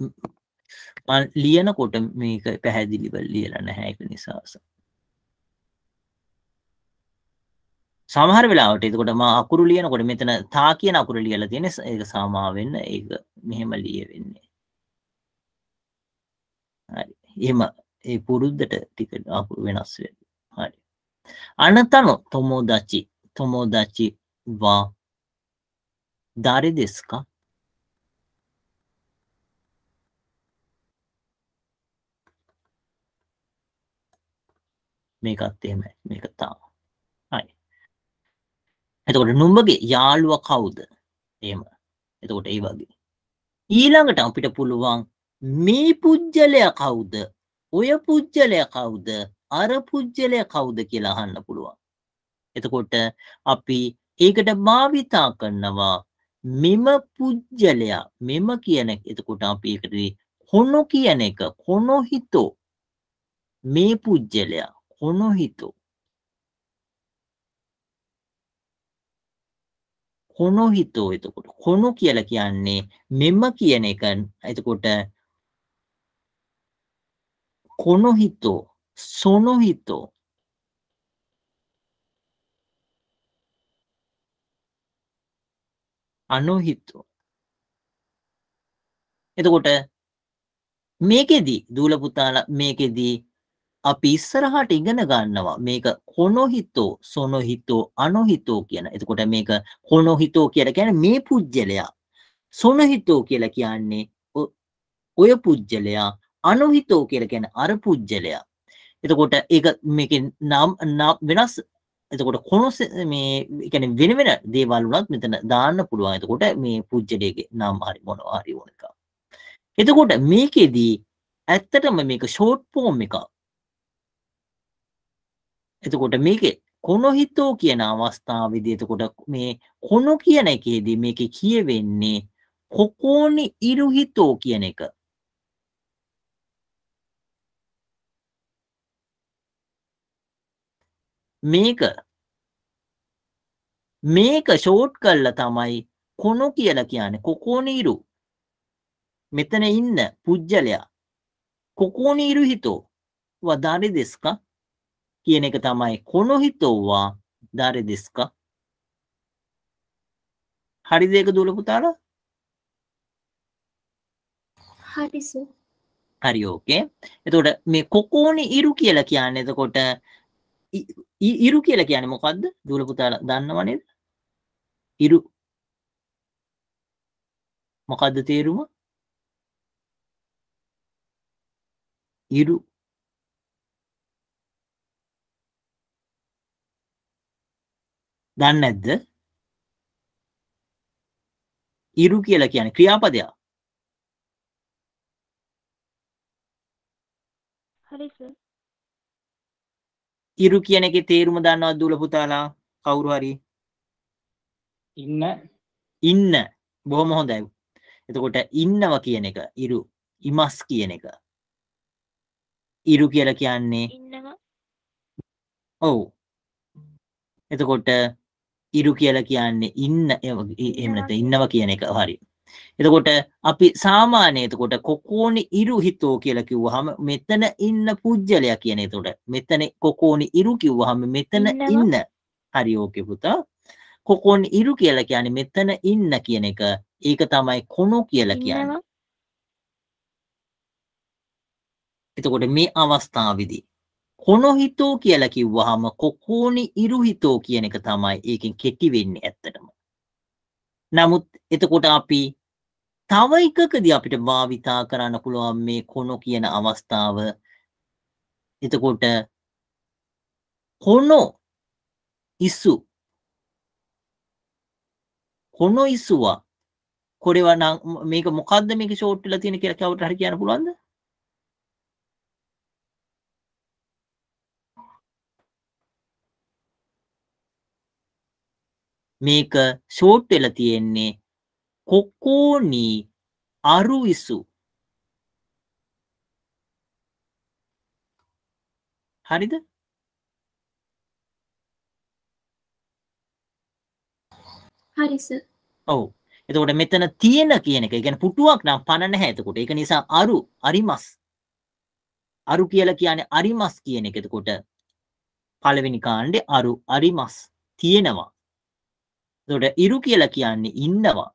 මම ලියනකොට මේක පැහැදිලිව ලියලා නැහැ ඒක නිසා සමහර වෙලාවට එතකොට මම අකුරු ලියනකොට මෙතන තා කියන අකුරු ලියලා තියෙන ඒක සමා වෙන්න ඒක මෙහෙම ලියවෙන්නේ. හරි. එහෙම ඒ පුරුද්දට ටික අකුරු වෙනස් වෙනවා. හරි. අනතන tomodachi tomodachi wa dare desu ka? මේකත් එහෙමයි. මේක තා. එතකොට නුඹගේ යාළුවා කවුද? එහෙම. එතකොට ඒ වගේ. ඊළඟට අපිට පුළුවන් මේ පුජ්‍යලයා කවුද? ඔය පුජ්‍යලයා කවුද? අර පුජ්‍යලයා කවුද කියලා අහන්න පුළුවන්. එතකොට අපි ඒකට භාවිතා කරනවා මෙම පුජ්‍යලයා මෙම කියන එතකොට අපි ඒකට කොනො කියන එක කොනොහිතෝ මේ පුජ්‍යලයා කොනොහිතෝ කොනෝ හිතෝ එතකොට කොනු කියලා කියන්නේ මෙම කියන එක එතකොට කොනෝ හිතෝ සොනෝ හිතෝ අනුහිතෝ එතකොට මේකෙදී දූල පුතාලා මේකෙදී අපි ඉස්සරහට ඉගෙන ගන්නවා මේක කොනොහිතෝ සොනොහිතෝ අනොහිතෝ කියන. එතකොට මේක කොනොහිතෝ කියලා කියන්නේ මේ පුජ්‍යලයා. සොනොහිතෝ කියලා කියන්නේ ඔය පුජ්‍යලයා. අනොහිතෝ කියලා කියන්නේ අර පුජ්‍යලයා. එතකොට ඒක මේකේ නම් වෙනස් එතකොට කොනොස මේ කියන්නේ වෙන වෙන දේවල් වුණත් මෙතන දාන්න පුළුවන්. එතකොට මේ පුජ්‍යලයේ නම් හරි මොනවා හරි වුණ එක. එතකොට මේකෙදී ඇත්තටම මේක ෂෝට් ෆෝම් එකක්. එතකොට මේකේ කොනොහිතෝ කියන අවස්ථාවේදී එතකොට මේ කොනො කියන එකේදී මේකේ කියවෙන්නේ කොකෝනි ඉරුහිතෝ කියන එක. මේක මේක ෂෝට් කල්ල තමයි කොනො කියලා කියන්නේ කොකෝනීරු මෙතන ඉන්න පුද්ගලයා කොකෝනීරු හිතෝ වදාරි දෙස්කා කියන එක තමයි この人は誰ですか හරිද ඒක දුවල පුතාලා? හරි සර්. හරි ඕකේ. එතකොට මේ කොකෝනේ ඉරු කියලා කියන්නේ එතකොට ඉරු කියලා කියන්නේ මොකද්ද? දුවල පුතාලා දන්නව නේද? ඉරු මොකද්ද තේරුම? ඉරු දන්නේ නැද්ද? ඉරු කියලා කියන්නේ ක්‍රියාපදයක්. හරි සර්. ඉරු කියන එකේ තේරුම දන්නවද දුල පුතාලා කවුරු හරි? ඉන්න ඉන්න බොහොම හොඳයි. එතකොට ඉන්නව කියන එක ඉරු ඉමස් කියන එක. ඉරු කියලා කියන්නේ ඉන්නවා. ඔව්. එතකොට ඉරු කියලා කියන්නේ ඉන්න එහෙම නැත්නම් ඉන්නවා කියන එක හරි. එතකොට අපි සාමාන්‍ය එතකොට කොකෝනි ඉරු හිතෝ කියලා කිව්වහම මෙතන ඉන්න පුජ්‍යලයා කියන එතකොට මෙතන කොකෝනි ඉරු කිව්වහම මෙතන ඉන්න හරි ඕකේ පුතා කොකෝනි ඉරු කියලා කියන්නේ මෙතන ඉන්න කියන එක ඒක තමයි කොනු කියලා කියන්නේ එතකොට මේ අවස්ථාවේදී කොනොහිතෝ කියලා කිව්වහම කොකෝනි ඉරුහිතෝ කියන එක තමයි ඒකෙන් කෙටි වෙන්නේ ඇත්තටම. නමුත් එතකොට අපි තව එකකදී අපිට භාවිතා කරන්න පුළුවන් මේ කොනො කියන අවස්ථාව. එතකොට කොනො ඉසු කොනො ඉසුවා කොරවා මේක මොකක්ද මේක ෂෝට් වෙලා තියෙන කියලා කවුරුට හරි කියන්න පුළුවන්ද? මේක ෂෝට් වෙලා තියෙන්නේ කොකෝනි අරුවිසු හරිද හරිස ඔව් එතකොට මෙතන තියෙන කියන එක ගැන පුටුවක් නම් පණ නැහැ එතකොට ඒක නිසා අරු අරිමස් අරු කියලා කියන්නේ අරිමස් කියන එක එතකොට පළවෙනි කාණ්ඩේ අරු අරිමස් තියෙනවා එතකොට ඉරු කියලා කියන්නේ ඉන්නවා.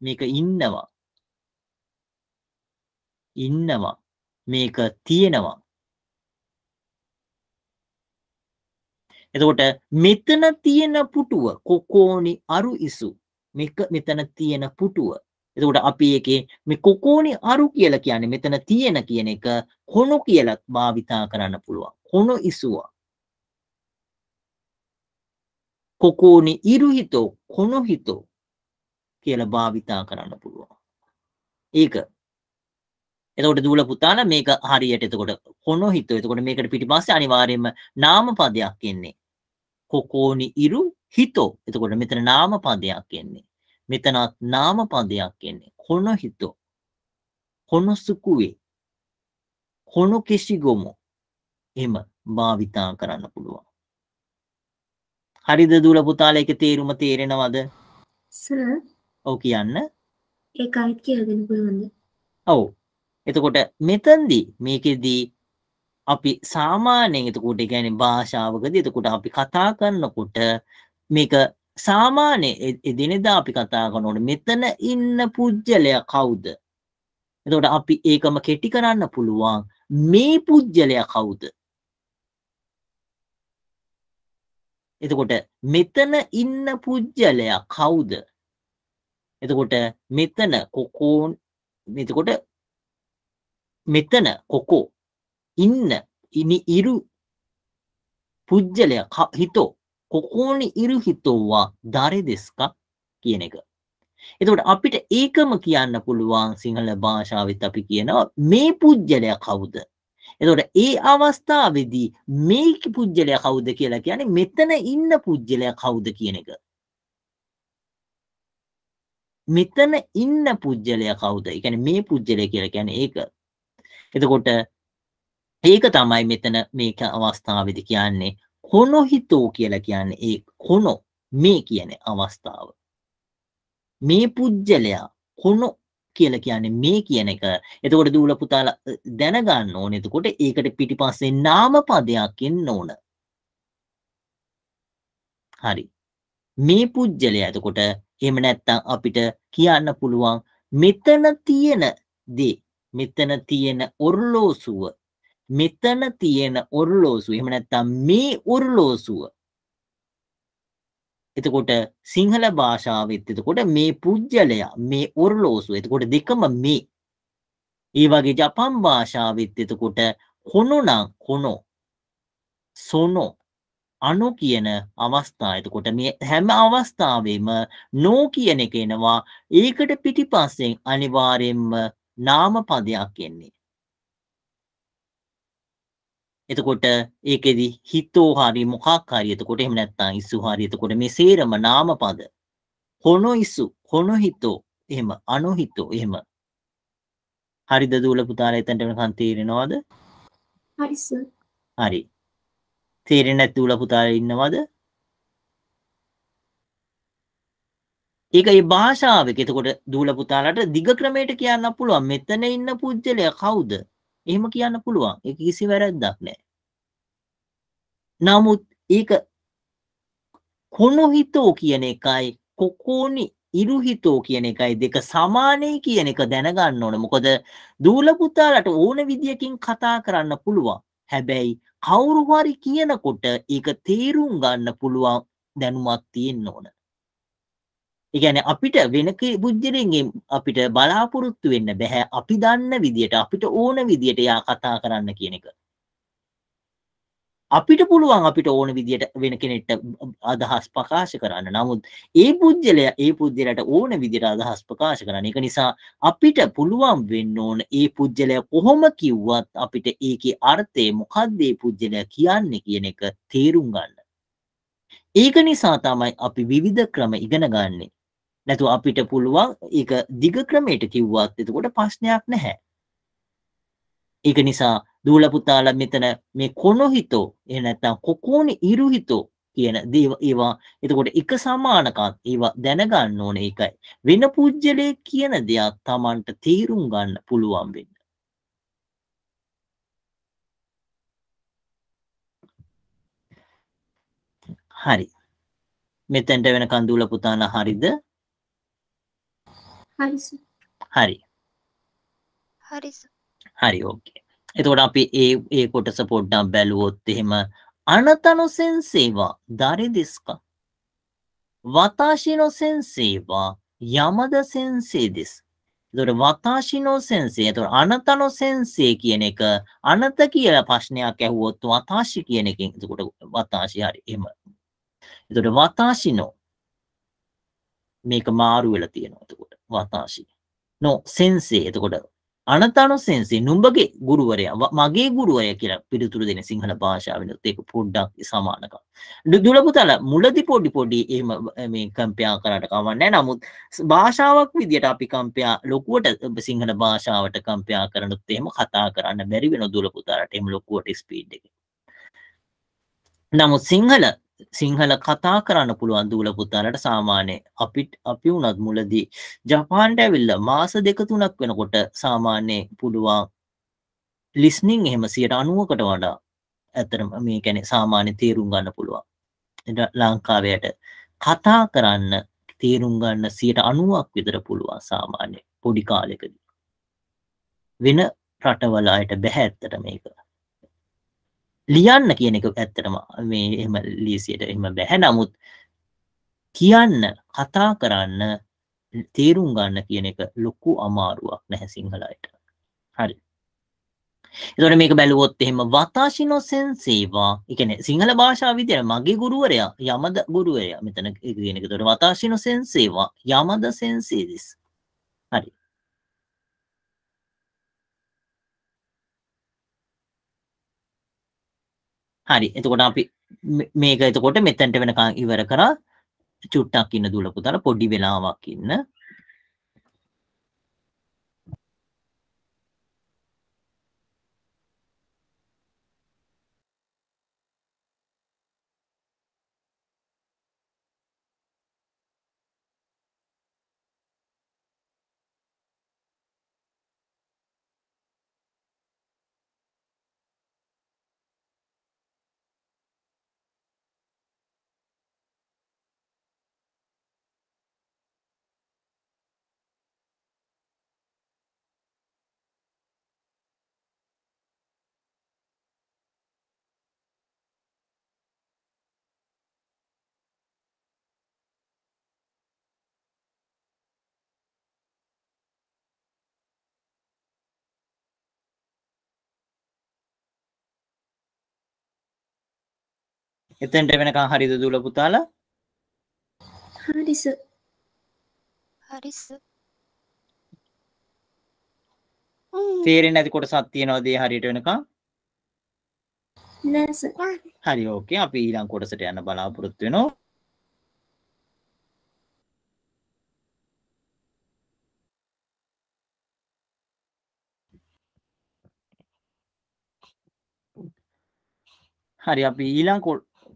මේක ඉන්නවා. ඉන්නවා. මේක තියෙනවා. එතකොට මෙතන තියෙන පුටුව කොකෝනි අරු ඉසු මේක මෙතන තියෙන පුටුව එතකොට අපි එකේ මේ කොකෝනි අරු කියලා කියන්නේ මෙතන තියෙන කියන එක කොණු කියලත් භාවිතා කරන්න පුළුවන් කොණු ඉසුවක් ここにいる人、この人 කියලා භාවිතා කරන්න පුළුවන්. ඒක. එතකොට දූල පුතාලා මේක හරියට එතකොට කොන හිත. එතකොට මේකට පිටිපස්සේ අනිවාර්යයෙන්ම නාම පදයක් එන්නේ. කොකෝනි ඉරු හිතෝ. එතකොට මෙතන නාම පදයක් එන්නේ. මෙතනත් නාම පදයක් එන්නේ. කොන හිතෝ. කොන සුකුවේ. කොන කිසිගොම. එහෙම භාවිතා කරන්න පුළුවන්. හරිද දූල පුතාලා ඒක තේරුම තේරෙනවද? සර්. ඔව් කියන්න. ඒක අයිත් කියලා දෙන්න පුළුවන්ද? ඔව්. එතකොට මෙතෙන්දී මේකෙදී අපි සාමාන්‍යයෙන් එතකොට ඒ කියන්නේ භාෂාවකදී එතකොට අපි කතා කරනකොට මේක සාමාන්‍ය එදිනෙදා අපි කතා කරනකොට මෙතන ඉන්න පුජ්‍යලයා කවුද? එතකොට අපි ඒකම කෙටි කරන්න පුළුවන් මේ පුජ්‍යලයා කවුද? එතකොට මෙතන ඉන්න පුද්ගලයා කවුද එතකොට මෙතන කොකෝන් මෙතකොට මෙතන කොකෝ ඉන්න ඉනි ඉරු පුද්ගලය හිතෝ කොකෝනි ඉරු හිතෝවා දරෙ දෙස්ක කියන එක එතකොට අපිට ඒකම කියන්න පුළුවන් සිංහල භාෂාවත් අපි කියනවා මේ පුද්ගලය කවුද එතකොට ඒ අවස්ථාවේදී මේක පුජ්‍යලයා කවුද කියලා කියන්නේ මෙතන ඉන්න පුජ්‍යලයා කවුද කියන එක. මෙතන ඉන්න පුජ්‍යලයා කවුද? ඒ කියන්නේ මේ පුජ්‍යලයා කියලා කියන්නේ ඒක. එතකොට ඒක තමයි මෙතන මේක අවස්ථාවේදී කියන්නේ කොනොහිතෝ කියලා කියන්නේ ඒ කොනෝ මේ කියන අවස්ථාව. මේ පුජ්‍යලයා කොනෝ කියලා කියන්නේ මේ කියන එක. එතකොට දූල පුතාලා දැනගන්න ඕනේ. එතකොට ඒකට පිටිපස්සේ නාම පදයක් එන්න ඕන. හරි. මේ පුජ්‍යලයා එතකොට එහෙම නැත්තම් අපිට කියන්න පුළුවන් මෙතන තියෙන දේ මෙතන තියෙන ඔර්ලෝසුව මෙතන තියෙන ඔර්ලෝසුව එහෙම නැත්තම් මේ ඔර්ලෝසුව එතකොට සිංහල භාෂාවත් එතකොට මේ පුද්ගලයා මේ ඔරලෝසු එතකොට දෙකම මේ ඒ වගේ ජපන් භාෂාවත් එතකොට කොනුනං කොනෝ සොනෝ අනු කියන අවස්ථා එතකොට මේ හැම අවස්ථාවේම නෝ කියන එක එනවා ඒකට පිටිපස්සෙන් අනිවාර්යෙන්ම නාමපදයක් එන්නේ එතකොට ඒකෙදි හිතෝ හරි මොකක් හරි එතකොට එහෙම නැත්නම් ඉස්සු හරි එතකොට මේ සේරම නාම පද කොනෝ ඉස්සු කොනෝ හිතෝ එහෙම අනුහිතෝ එහෙම හරිද දූල පුතාලා එතනට වෙනකන් තේරෙනවද හරි සර් හරි තේරෙන්නේ නැති දූල පුතාලා ඉන්නවද ඒක ඒ භාෂාවක එතකොට දූල පුතාලාට දිග ක්‍රමයට කියන්න පුළුවන් මෙතන ඉන්න පුජ්‍යලයා කවුද එහෙම කියන්න පුළුවන්. ඒක කිසි වැරැද්දක් නැහැ. නමුත් ඒක කොනොහිතෝ කියන එකයි කොකෝනි ඉරුහිතෝ කියන එකයි දෙක සමානයි කියන එක දැනගන්න ඕන. මොකද දූල පුතාලට ඕන විදියකින් කතා කරන්න පුළුවන්. හැබැයි කවුරු හරි කියනකොට ඒක තේරුම් ගන්න පුළුවන් දැනුමක් තියෙන්න ඕන. ඉගැන අපිට වෙන පුද්ජරෙන්ගේ අපිට බලාපොරොත්තු වෙන්න බැහැ අපි දන්න විදියට අපිට ඕන විදියට යා කතා කරන්න කියන එක අපිට පුළුවන් අපිට ඕන විදියට වෙන කෙනෙට අදහස් ප්‍රකාශ කරන්න නමුත් ඒ පුද්ගලය ඒ පුද්ගලට ඕන විදිට අදහස් ප්‍රකාශ කරන්න එක නිසා අපිට පුළුවන් වෙන්න ඕන ඒ පුද්ගලය කොහොම කිව්වත් අපිට ඒකේ අර්ථය මොකද්දේ පුද්ගලය කියන්නේ කියන එක තේරුම් ගන්න ඒක නිසා තමයි අපි විවිධ ක්‍රම ඉගෙන ගන්නේ නැතු අපිට පුළුවන් ඒක දිග ක්‍රමයට කිව්වත් එතකොට ප්‍රශ්නයක් නැහැ ඒක නිසා දූලපුතාල මෙතන මේ කොනොහිතෝ එ නැත්තම් කොකෝනි ඉරුහිතෝ කියන දේව ඒවා එතකොට එක සමානකත් ඒවා දැනගන්න ඕන එකයි වෙන පුද්ගලය කියන දෙයක් තමන්ට තේරුම් ගන්න පුළුවන් වෙන්න හරි මෙතැන්ට වෙන කඳුල පුතාන හරිද හරි හරි හරි ඕකේ එතකොට අපි ඒ ඒ කොටස පොඩ්ඩක් බැලුවොත් එහෙම අනතනුසෙන් සේවා දරිදිස්ක වතාශිනොසෙන් සේවා යමද සෙන්සේදිස් දොර වතාශිනෝ සෙන්සේ තුර අනතනො සෙන්සේ කියන එක අනත කියලා ප්‍රශ්නයක් ඇහුවොත් වතාශි කියන එකින් එතකොට වතාශි හරි එහෙම එතකොට වතාශිනෝ මේක මාරු වෙලා තියෙනවා එතකොට වතාශි. නෝ සෙන්සේ එතකොට අනතනු සෙන්සේ නුම්ඹගේ ගුරුවරයා මගේ ගුරුවරය කියලා පිළිතුරු දෙන සිංහල භාෂාවෙනුත් ඒක පොඩ්ඩක් සමානක. දුලපුතල මුලදි පොඩි පොඩි එම මේ කම්පයා කරට කවන්න නමුත් භාෂාවක් විදියට අපි කම්පයා ලොකුවට සිංහල භාෂාවට කම්පයා කරනුත් එහෙම කතා කරන්න බැරි වෙන දුලපුතාලට එම ලොකුවට ස්පීඩ් එක. නමුත් සිංහල සිංහල කතා කරන්න පුළුවන් දූල පුතාලට සාමාන්‍ය අපිට අපි වුණත් මුලදී ජපාන්ට ඇවිල්ල මාස දෙක තුනක් වෙනකොට සාමාන්‍යය පුළුවන් ලිස්නිං එහෙම සියට අනුවකට වඩා ඇතරම මේ කැනෙ සාමාන්‍ය තේරුම් ගන්න පුළුවන් ලංකාවයට කතා කරන්න තේරුම් ගන්න සියට අනුවක් විතර පුළුවන් සාමාන්‍ය පොඩි කාලෙකදී වෙන රටවලායට බැහැත්තට මේක ලියන්න කියන එක ඇත්තටම මේ එම ලීසියට එම බැහැ නමුත් කියන්න කතා කරන්න තේරුම් ගන්න කියන එක ලොකු අමාරුවක් නැහැ සිංහලයට හරි එතොට මේක බැලුවොත් එහෙම වතාශිනෝ සෙන්සේවා එකන සිංහල භාෂා විදියට මගේ ගුරුවරයා යමද ගුරුවරයා මෙතන කියනක තොට වතාශිනෝ සෙන්සේවා යමද සෙන්සේදිස් හරි හරි එතකොට අපි මේක එතකොට මෙතැන්ට වෙනකං ඉවර කරා චුට්ටක් ඉන්න දුල පුතල පොඩි වෙලාවක් ඉන්න එතැන්ට වෙනකං හරිද දුල පුතාල හරිස හරිස තේරෙන් ඇති කොට සත්තියනවාදේ හරිට වෙනකා හරි ඕකේ අපි ඊළං කොටසට යන්න බලාපොරොත්තු වෙනවා හරි අපි ඊළං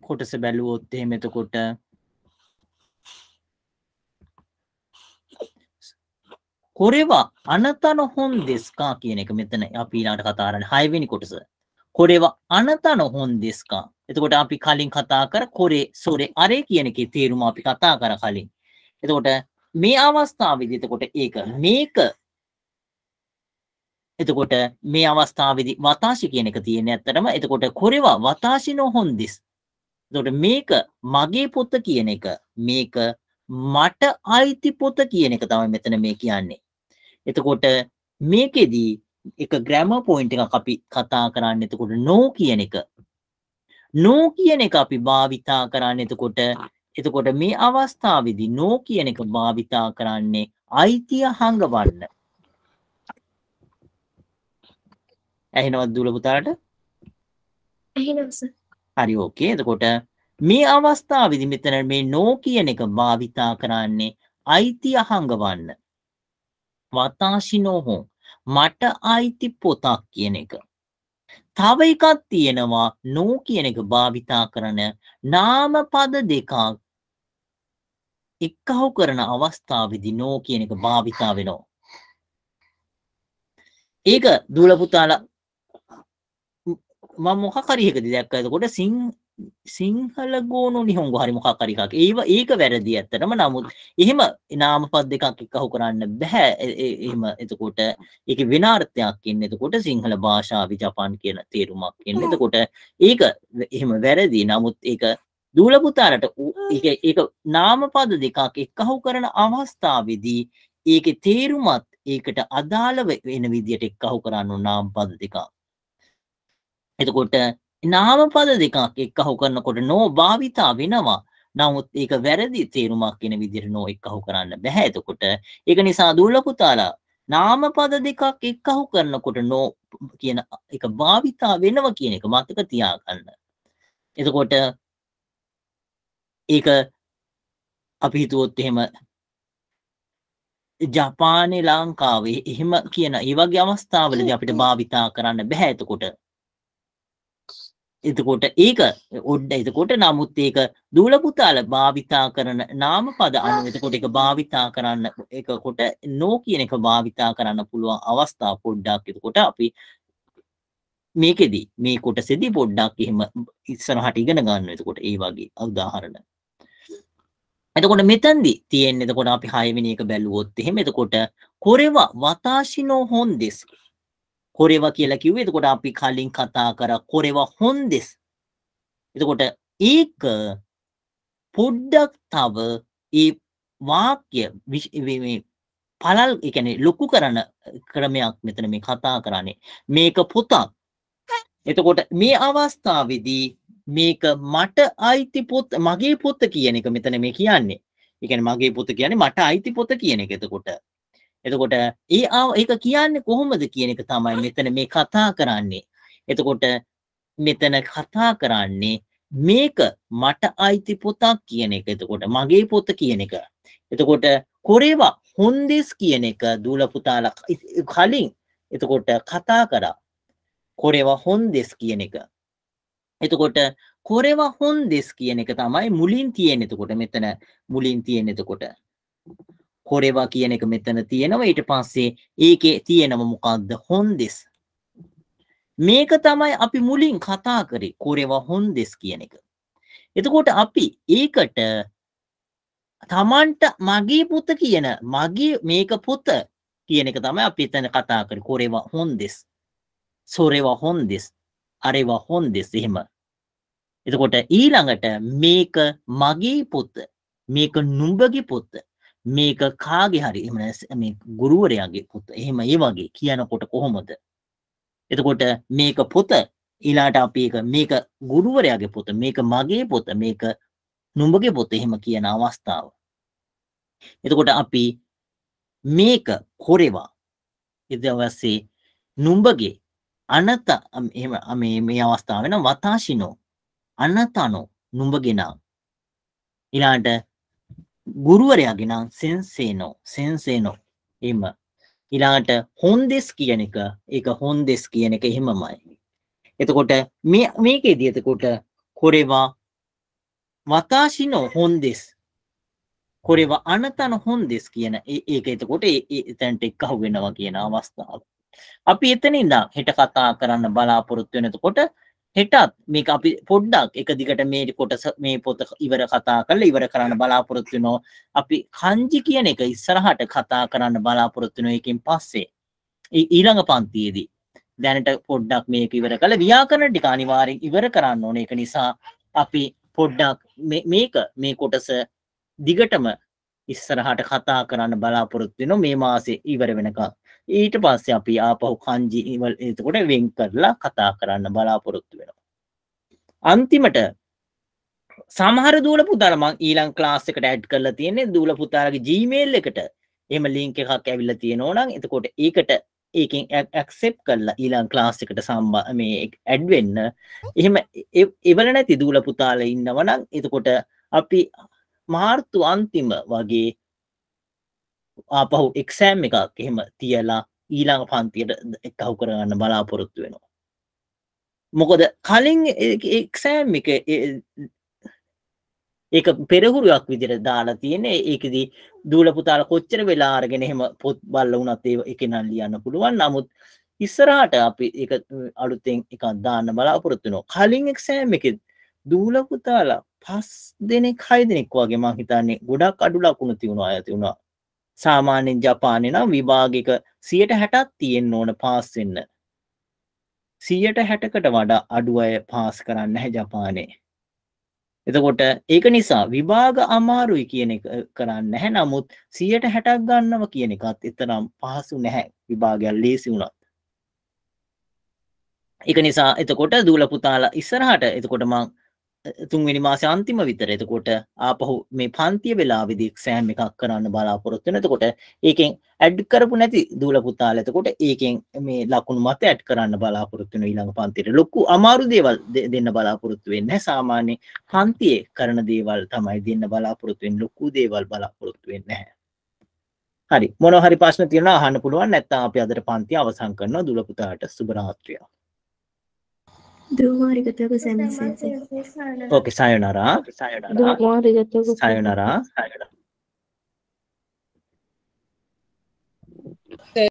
කොටස බැලුවොත් එහෙම එතකොට කොරේවා අනතන හොන් දෙස්කා කියන එක මෙතන අපි ඊළඟට කතා කරන්නේ 6 වෙනි කොටස. කොරේවා අනතන හොන් දෙස්කා. එතකොට අපි කලින් කතා කර කොරේ සොරේ අරේ කියන එකේ තේරුම අපි කතා කර කලින්. එතකොට මේ අවස්ථාවේදී එතකොට ඒක මේක එතකොට මේ අවස්ථාවේදී වතාශි කියන එක තියෙන ඇත්තටම එතකොට කොරේවා වතාශි නොහොන් දෙස් එතකොට මේක මගේ පොත කියන එක මේක මට අයිති පොත කියන එක තමයි මෙතන මේ කියන්නේ. එතකොට මේකෙදී එක ග්‍රෑම පොයින්ට් එකක් අපි කතා කරන්න එතකොට නෝ කියන එක. නෝ කියන එක අපි භාවිතා කරන්න එතකොට එතකොට මේ අවස්ථාවේදී නෝ කියන එක භාවිතා කරන්නේ අයිතිය හංගවන්න. ඇහෙනවද දුල පුතාලට? ඇහෙනවා සර්. හරි ඕකේ එතකොට මේ අවස්ථාවේදී මෙතන මේ නෝ කියන එක භාවිතා කරන්නේ අයිති අහංගවන්න. වතාශිනෝ හෝ මට අයිති පොතක් කියන එක. තව එකක් තියෙනවා නෝ කියන එක භාවිතා කරන නාම පද දෙකක් එක්කහු කරන අවස්ථාවේදී නෝ කියන එක භාවිතා වෙනවා. ඒක දුලපුතාලා まあ、もう係が出たから、これは සිංහල ගෝනු නිහුන්ගු හරි මොකක් හරි එකක්. ඒව ඒක වැරදි ඇත්තටම. නමුත් එහෙම නාමපද දෙකක් එකහු කරන්න බෑ. එහෙම එතකොට ඒකේ විනාර්ථයක් ඉන්නේ. එතකොට සිංහල භාෂාවේ ජපාන් කියන තේරුමක් ඉන්නේ. එතකොට ඒක එහෙම වැරදි. නමුත් ඒක දූලපුතාරට ඒක ඒක නාමපද දෙකක් එකහු කරන අවස්ථාවේදී ඒකේ තේරුමත් ඒකට අදාළ වෙන විදියට එකහු කරන්න නාමපද දෙකක්. එතකොට නාම පද දෙකක් එක්කහු කරනකොට නෝ භාවිතා වෙනවා නමුත් ඒක වැරදි තේරුමක් කියන විදිහට නෝ එක්කහු කරන්න බෑ එතකොට ඒක නිසා දුර්ල පුතාලා නාම පද දෙකක් එක්කහු කරනකොට නෝ කියන එක භාවිතා වෙනවා කියන එක මතක තියාගන්න එතකොට ඒක අපි හිතුවොත් එහෙම ජපානය ලංකාවේ එහෙම කියන ඒ වගේ අවස්ථාවලද අපිට භාවිතා කරන්න බැහැතකොට එතකොට ඒක ඔන්න එතකොට නමුත් ඒක දූල පුතාල භාවිතා කරන නාමපද අනුව එතකොට ඒක භාවිතා කරන්න ඒකකොට නෝ කියන එක භාවිතා කරන්න පුළුවන් අවස්ථා පොඩ්ඩක් එතකොට අපි මේකෙදි මේ කොටසෙදි පොඩ්ඩක් එහෙම ඉස්සරහට ඉගෙන ගන්න එතකොට ඒ වගේ උදාහරණ එතකොට මෙතනදී තියෙන එතකොට අපි 6 වෙනි එක බැලුවොත් එහෙම එතකොට කොරෙව වතාශිනෝ හොන්දෙස් කොරෙවා කියලා කිව්වේ. එතකොට අපි කලින් කතා කර කොරෙවා හොන්දෙස්. එතකොට ඒක පොඩ්ඩක් තව ඒ වාක්‍ය මේ පළල් ඒ කියන්නේ ලොකු කරන ක්‍රමයක් මෙතන මේ කතා කරන්නේ. මේක පොතක්. එතකොට මේ අවස්ථාවේදී මේක මට අයිති පොත් මගේ පොත කියන එක මෙතන මේ කියන්නේ. ඒ කියන්නේ මගේ පොත කියන්නේ මට අයිති පොත කියන එක. එතකොට එතකොට ඒ ඒක කියන්නේ කොහොමද කියන එක තමයි මෙතන මේ කතා කරන්නේ. එතකොට මෙතන කතා කරන්නේ මේක මට අයිති පොතක් කියන එක එතකොට මගේ පොත කියන එක. එතකොට කොරේවා හොන්දෙස් කියන එක දූලපුතාල කලින් එතකොට කතා කරා. කොරේවා හොන්දෙස් කියන එක. එතකොට කොරේවා හොන්දෙස් කියන එක තමයි මුලින් තියෙන එතකොට මෙතන මුලින් තියෙන එතකොට. කොරවා කියන එක මෙතන තියෙනවා ඊට පස්සේ ඒකේ තියෙනව මොකක්ද හොන්දෙස් මේක තමයි අපි මුලින් කතා කරේ කොරවා හොන්දෙස් කියන එක එතකොට අපි ඒකට තමන්ට මගේ පුත කියන මගේ මේක පුත කියන එක තමයි අපි එතන කතා කරේ කොරේවා හොන්දෙස් සොරේවා හොන්දෙස් අරේවා හොන්දෙස් එහෙම එතකොට ඊළඟට මේක මගේ පුත මේක නුඹගේ පුත මේක කාගේ හරි එම මේ ගුරුවරයාගේ පොත එහෙම ඒ වගේ කියනකොට කොහොමද එතකොට මේක පොත ඊලාට අපි මේක ගුරුවරයාගේ පොත මේක මගේ පොත මේක නුඹගේ පොත එහෙම කියන අවස්ථාව එතකොට අපි මේක කොරෙවා එදවස්සේ නුම්බගේ අනත මේ අවස්ථාව වෙන වතාශිනෝ අනතනෝ නුඹගෙනා ඉලාට ගුරුවරයාගේ නම් සෙන්සේනෝ සෙන්සේනෝ එහෙම ඊළඟට හොන්දෙස් කියන එක ඒක හොන්දෙස් කියන එක එහෙමමයි එතකොට මේ මේකේදී එතකොට කොරේවා වතාශිනෝ හොන්දෙස් කොරේවා අනතන හොන්දෙස් කියන ඒක එතකොට එතැන්ට එක්කහු වෙනවා කියන අවස්ථාව අපි එතන ඉඳන් හෙට කතා කරන්න බලාපොරොත්තු වෙනකොට හෙටත් මේක අපි පොඩ්ඩක් එක දිගට මේ කොටස මේ පොත ඉවර කතා කරලා ඉවර කරන්න බලාපොරොත්තු වෙනවා අපි කංජි කියන එක ඉස්සරහට කතා කරන්න බලාපොරොත්තු වෙන එකෙන් පස්සේ ඊළඟ පන්තියේදී දැනට පොඩ්ඩක් මේක ඉවර කළා ව්‍යාකරණ ටික අනිවාර්යෙන් ඉවර කරන්න ඕනේ ඒක නිසා අපි පොඩ්ඩක් මේක මේ කොටස දිගටම ඉස්සරහට කතා කරන්න බලාපොරොත්තු වෙනවා මේ මාසේ ඉවර වෙනකම් ඊට පස්සේ අපි ආපහු කංජි එතකොට වෙන් කරලා කතා කරන්න බලාපොරොත්තු වෙනවා. අන්තිමට සමහර දූල පුතාල මං ඊළං ක්ලාස් එකට ඇඩ් කරලා තියෙන්නේ දූල පුතාලගේ Gmail එකට. එහෙම link එකක් ඇවිල්ලා තියෙනවා නම් එතකොට ඒකට ඒකෙන් ඇක්සෙප් කරලා ඊළං ක්ලාස් එකට සම්බ මේ ඇඩ් වෙන්න. එහෙම එවල නැති දූල පුතාල ඉන්නවනම් එතකොට අපි මාර්තු අන්තිම වගේ ආපහු එක්සෑම් එකක් එහෙම තියලා ඊළඟ පන්තියට එකහු කරගන්න බලාපොරොත්තු වෙනවා මොකොද කලින් එක්සෑම් එක ඒක පෙරහුරුවක් විදිර දාලා තියෙන ඒකද දූලපුතාල කොච්චර වෙලාරගෙන එහෙම පොත් බල්ල වනත් ඒ එක නල් ලියන්න පුළුවන් නමුත් ඉස්සරහට අපි එක අලුතෙන් එකක් දාන්න බලාපොරොත්තුනවා කලින් එක්සෑම් එක දූලපුතාලා පස් දෙනෙක් හයි දෙනෙක් වගේ මහිතන්නේ ගොඩක් අඩු ලකුණු තිවුණු අයති වුණා සාමාන්‍යෙන් ජපානය නම් විභාගක සියට හැටත් තියෙන් ඕන පාස්වෙන්න සියට හැටකට වඩා අඩු අය පාස් කරන්න හැ ජපානේ එතකොට ඒක නිසා විභාග අමාරුයි කියන එක කරන්න හැ නමුත් සියට හැටක් ගන්නව කියන එකත් එතරම් පහසු නැහැ විභාගයක් ලේසි වුණත් එක නිසා එතකොට දූල පුතාලා ඉස්සරහට එතකොට මං තුන්වෙනි මාසේ අන්තිම විතර එතකොට ආපහු මේ පන්තිය වෙලාවෙදී එක්සෑම් එකක් කරන්න බලාපොරොත්තු වෙන. එතකොට ඒකෙන් ඇඩ් කරපු නැති දූල පුතාලා එතකොට ඒකෙන් මේ ලකුණු මත ඇඩ් කරන්න බලාපොරොත්තු වෙන ඊළඟ පන්තියට. ලොකු අමාරු දේවල් දෙන්න බලාපොරොත්තු වෙන්නේ නැහැ. සාමාන්‍ය පන්තියේ කරන දේවල් තමයි දෙන්න බලාපොරොත්තු වෙන්නේ. ලොකු දේවල් බලාපොරොත්තු වෙන්නේ නැහැ. හරි මොනවා හරි ප්‍රශ්න තියෙනවා අහන්න පුළුවන්. නැත්නම් අපි අදට පන්තිය අවසන් කරනවා දුල පුතාට සුබ රාත්‍රියක්. ಧ್ರುವರಿಗತಗು ಸೆನ್ಸೆನ್ಸೆ ಓಕೆ ಸಾಯೋನಾರಾ ಧ್ರುವರಿಗತಗು ಸಾಯೋನಾರಾ ಸಾಯೋನಾರಾ